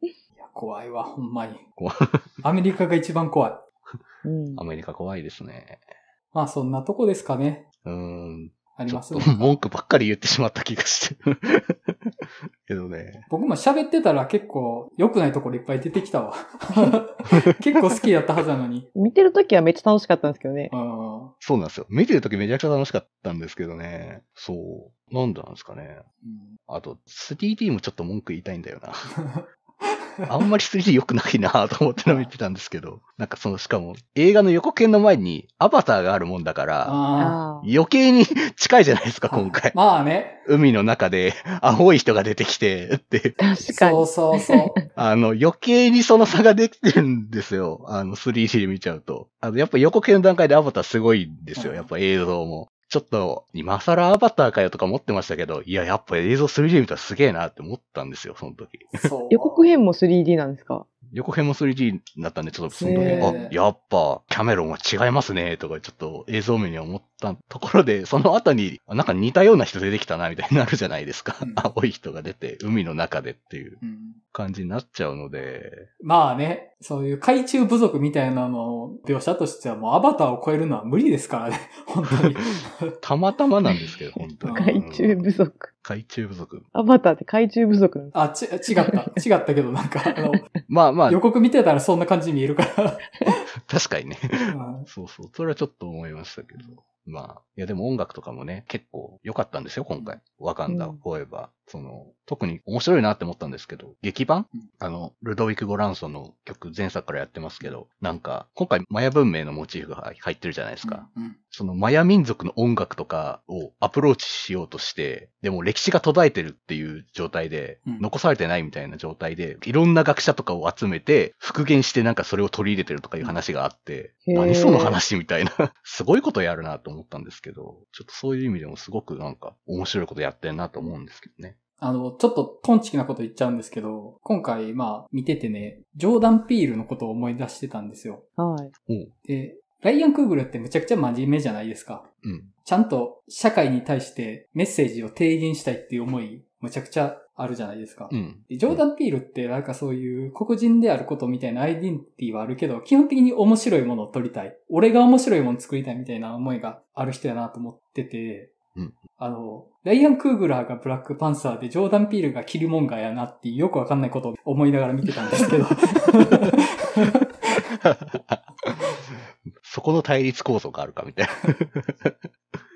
いや、怖いわ、ほんまに。怖い。アメリカが一番怖い。アメリカ怖いですね。まあそんなとこですかね。うん。ありますね。文句ばっかり言ってしまった気がして けどね。僕も喋ってたら結構良くないところいっぱい出てきたわ 結構好きやったはずなのに。見てるときはめっちゃ楽しかったんですけどね。そうなんですよ。見てるときめちゃくちゃ楽しかったんですけどね。そう。なんでなんですかね。うん、あと、3D もちょっと文句言いたいんだよな。あんまり 3D 良くないなと思って見てたんですけど、なんかその、しかも映画の予告編の前にアバターがあるもんだから、余計に近いじゃないですか、今回。まあね。海の中で青い人が出てきて、って。確かに。そうそうそう。あの、余計にその差ができてるんですよ。あの、3D で見ちゃうと。あの、やっぱ予告編の段階でアバターすごいんですよ。やっぱ映像も。ちょっと、今更アバターかよとか思ってましたけど、いや、やっぱ映像 3D 見たらすげえなって思ったんですよ、その時。予告編も 3D なんですか横編も 3D になったんで、ちょっとその時、あ、やっぱキャメロンは違いますね、とか、ちょっと映像面に思ったところで、その後に、なんか似たような人出てきたな、みたいになるじゃないですか。うん、青い人が出て、海の中でっていう感じになっちゃうので。うん、まあね、そういう海中部族みたいなのを描写としてはもうアバターを超えるのは無理ですからね、本当に。たまたまなんですけど、本当に。海中部族。海中部族。アバターって海中部族なんですあ、ち、違った。違ったけど、なんか、あの、まあまあ。予告見てたらそんな感じに見えるから 確かにね、うん。そうそう。それはちょっと思いましたけど。まあ、いやでも音楽とかもね、結構良かったんですよ、今回。わかんだ、フォーエバー。その、特に面白いなって思ったんですけど、劇版、うん、あの、ルドウィク・ゴランソンの曲前作からやってますけど、なんか、今回マヤ文明のモチーフが入ってるじゃないですか。うんうん、そのマヤ民族の音楽とかをアプローチしようとして、でも歴史が途絶えてるっていう状態で、うん、残されてないみたいな状態で、いろんな学者とかを集めて、復元してなんかそれを取り入れてるとかいう話があって、何その話みたいな、すごいことやるなと思って。思ったんですけど、ちょっとそういう意味でもすごくなんか面白いことやってんなと思うんですけどね。あの、ちょっとトンチキなこと言っちゃうんですけど、今回、まあ、見ててね、ジョーダン・ピールのことを思い出してたんですよ。はい。で、ライアン・クーグルってむちゃくちゃ真面目じゃないですか。うん。ちゃんと社会に対してメッセージを提言したいっていう思いむちゃくちゃあるじゃないですか。うん、でジョーダン・ピールってなんかそういう黒人であることみたいなアイデンティティはあるけど、基本的に面白いものを撮りたい。俺が面白いもの作りたいみたいな思いがある人やなと思ってて、うん、あの、ライアン・クーグラーがブラックパンサーで、ジョーダン・ピールがキルモンガーやなってよくわかんないことを思いながら見てたんですけど。そこの対立構造があるかみたいな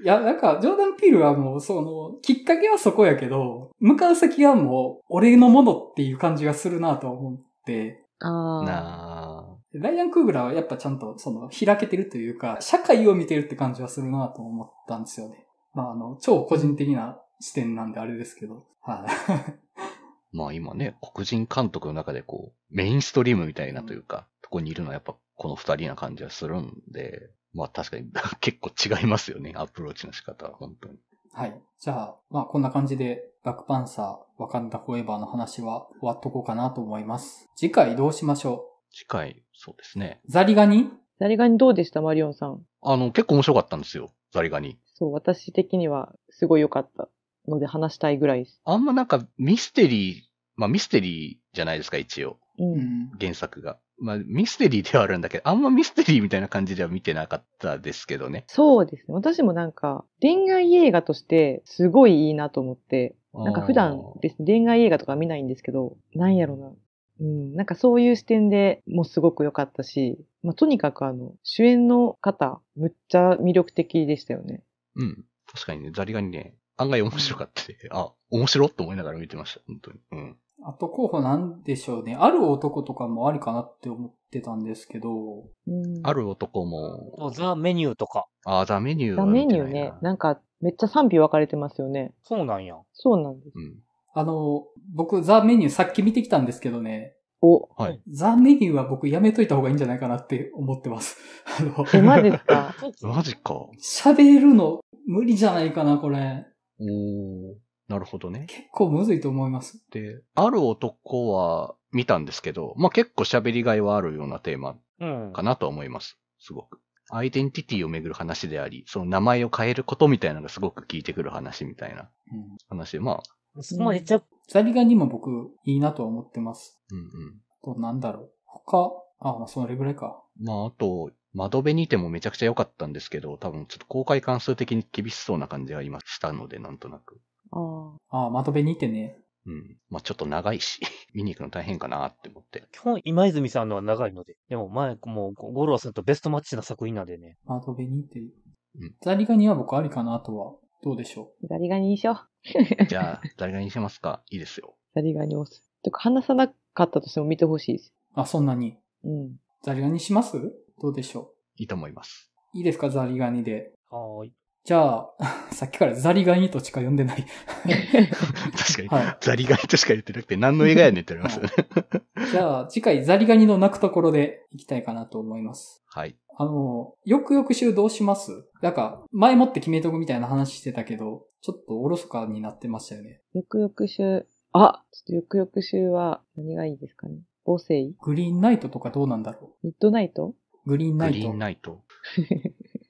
いや、なんか、ジョーダン・ピールはもう、その、きっかけはそこやけど、向かう先はもう、俺のものっていう感じがするなと思って。ああ。なあ。ライアン・クーグラーはやっぱちゃんと、その、開けてるというか、社会を見てるって感じはするなと思ったんですよね。まあ、あの、超個人的な視点なんであれですけど。はい、まあ今ね、黒人監督の中でこう、メインストリームみたいなというか、うん、とこにいるのはやっぱこの二人な感じはするんで、まあ確かに 結構違いますよね、アプローチの仕方は、本当に。はい。じゃあ、まあこんな感じで、バックパンサー、ワカンダフォーエバーの話は終わっとこうかなと思います。次回どうしましょう次回、そうですね。ザリガニザリガニどうでした、マリオンさん。あの、結構面白かったんですよ、ザリガニ。そう、私的にはすごい良かったので話したいぐらいです。あんまなんかミステリー、まあミステリーじゃないですか、一応。うん。原作が。まあ、ミステリーではあるんだけど、あんまミステリーみたいな感じでは見てなかったですけどね。そうですね。私もなんか、恋愛映画としてすごいいいなと思って、なんか普段です、ね、恋愛映画とか見ないんですけど、なんやろな。うん、なんかそういう視点でもすごく良かったし、まあ、とにかくあの、主演の方、むっちゃ魅力的でしたよね。うん。確かにね、ザリガニね、案外面白かったで、あ、面白って思いながら見てました、本当に。うん。あと候補なんでしょうね。ある男とかもありかなって思ってたんですけど。うん、ある男も。ザ・メニューとか。ああ、ザ・メニュー。ザ・メニューね。なんか、めっちゃ賛否分かれてますよね。そうなんや。そうなんです。うん、あの、僕、ザ・メニューさっき見てきたんですけどね。お、はい。ザ・メニューは僕やめといた方がいいんじゃないかなって思ってます。あの。え、マジですか マジか。喋るの無理じゃないかな、これ。おー。なるほどね。結構むずいと思います。で、ある男は見たんですけど、まあ、結構喋りがいはあるようなテーマかなと思います。すごく。アイデンティティをめぐる話であり、その名前を変えることみたいなのがすごく効いてくる話みたいな話で、うん、まあ。そこまでちゃザリガニも僕いいなとは思ってます。うんうん。と、なんだろう。他、あ、まあ、それぐらいか。まあ、あと、窓辺にいてもめちゃくちゃ良かったんですけど、多分ちょっと公開関数的に厳しそうな感じは今したので、なんとなく。ああ。まとめに行ってね。うん。まあ、ちょっと長いし、見に行くの大変かなって思って。基本、今泉さんのは長いので。でも前、もう、ゴロアさんとベストマッチな作品なんでね。まとめに行ってうん。ザリガニは僕ありかなとは。どうでしょうザリガニにしよう。じゃあ、ザリガニにしますか。いいですよ。ザリガニをす。とか、話さなかったとしても見てほしいです。あ、そんなに。うん。ザリガニしますどうでしょういいと思います。いいですか、ザリガニで。はーい。じゃあ、さっきからザリガニとしか読んでない。確かに、はい、ザリガニとしか言ってなくて、何の映画やねんってありますよねはい。じゃあ、次回ザリガニの泣くところでいきたいかなと思います。はい。あの、よくよく週どうしますなんか、前もって決めとくみたいな話してたけど、ちょっとおろそかになってましたよね。よくよく週、あちょっとよくよく週は何がいいですかね母性グリーンナイトとかどうなんだろうミッドナイトグリーンナイト。グリーンナイト。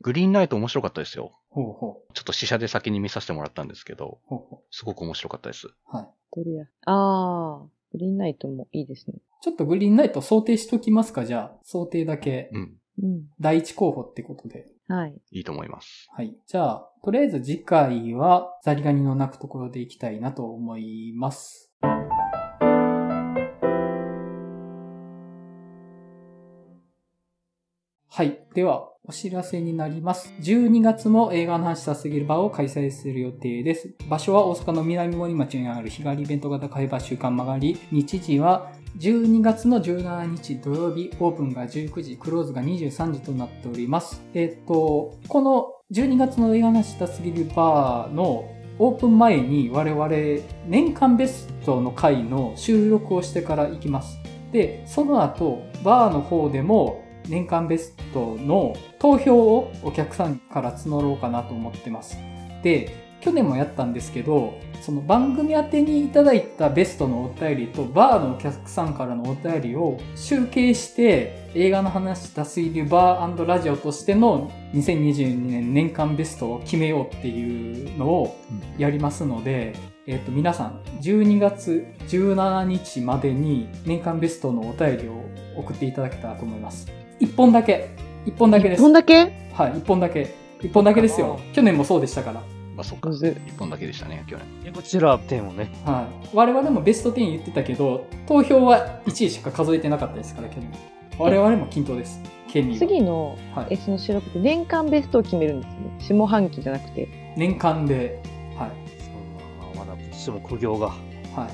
グリーンナイト面白かったですよ。ほうほう。ちょっと試写で先に見させてもらったんですけど、ほうほうすごく面白かったです。はい。どれや。ああ、グリーンナイトもいいですね。ちょっとグリーンナイト想定しときますか、じゃあ。想定だけ。うん。うん、第一候補ってことで。はい。いいと思います。はい。じゃあ、とりあえず次回はザリガニの鳴くところでいきたいなと思います。はい。では、お知らせになります。12月も映画の話したすぎる場を開催する予定です。場所は大阪の南森町にある日帰りイベント型会話週間曲がり、日時は12月の17日土曜日、オープンが19時、クローズが23時となっております。えっ、と、この12月の映画のしたすぎるバーのオープン前に我々年間ベストの回の収録をしてから行きます。で、その後、バーの方でも年間ベストの投票をお客さんから募ろうかなと思ってます。で、去年もやったんですけど、その番組宛てにいただいたベストのお便りとバーのお客さんからのお便りを集計して映画の話脱水流バーラジオとしての2022年年間ベストを決めようっていうのをやりますので、うん、えっと皆さん12月17日までに年間ベストのお便りを送っていただけたらと思います。一本だけ。一本だけです。一本だけはい、一本だけ。一本だけですよ。去年もそうでしたから。まあ、そっか。一本だけでしたね、去年。こちら点をね。はい。我々もベスト10言ってたけど、投票は1位しか数えてなかったですから、去年。我々も均等です。権利次の S の収録って年間ベストを決めるんですね。下半期じゃなくて。年間で。はい。そんな、まだつも苦行が。は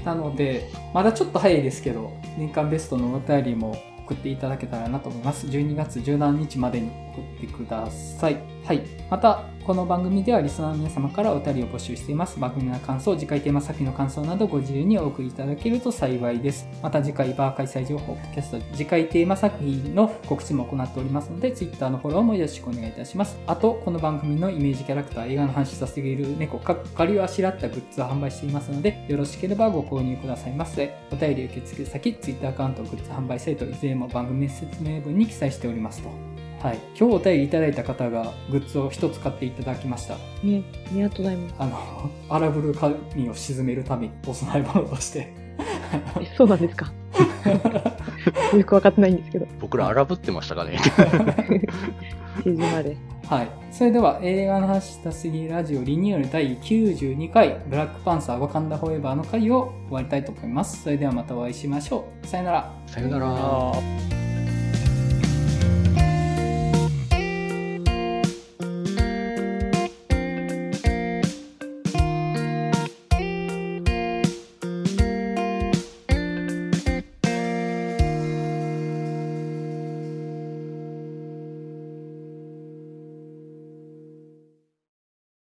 い。なので、まだちょっと早いですけど、年間ベストのお便りも送っていただけたらなと思います。12月17日までに送ってください。はい。また、この番組ではリスナーの皆様からお便りを募集しています。番組の感想、次回テーマ先の感想などご自由にお送りいただけると幸いです。また次回バー開催情報、キャスト、次回テーマ作品の告知も行っておりますので、Twitter のフォローもよろしくお願いいたします。あと、この番組のイメージキャラクター、映画の話させている猫、かっかりをあしらったグッズを販売していますので、よろしければご購入くださいませ。お便り受付先、Twitter アカウント、グッズ販売サイト、いずれも番組説明文に記載しておりますと。はい、今日お便りいただいた方がグッズを1つ買っていただきました。ありがとうございます。あの、荒ぶる神を鎮めるためにお供え物として。そうなんですか。よく分かってないんですけど。僕ら荒ぶってましたかね。政まれはい。それでは映画の話したすぎラジオリニューアル第92回ブラックパンサーワカンダフォーエバーの回を終わりたいと思います。それではまたお会いしましょう。さよなら。さよなら。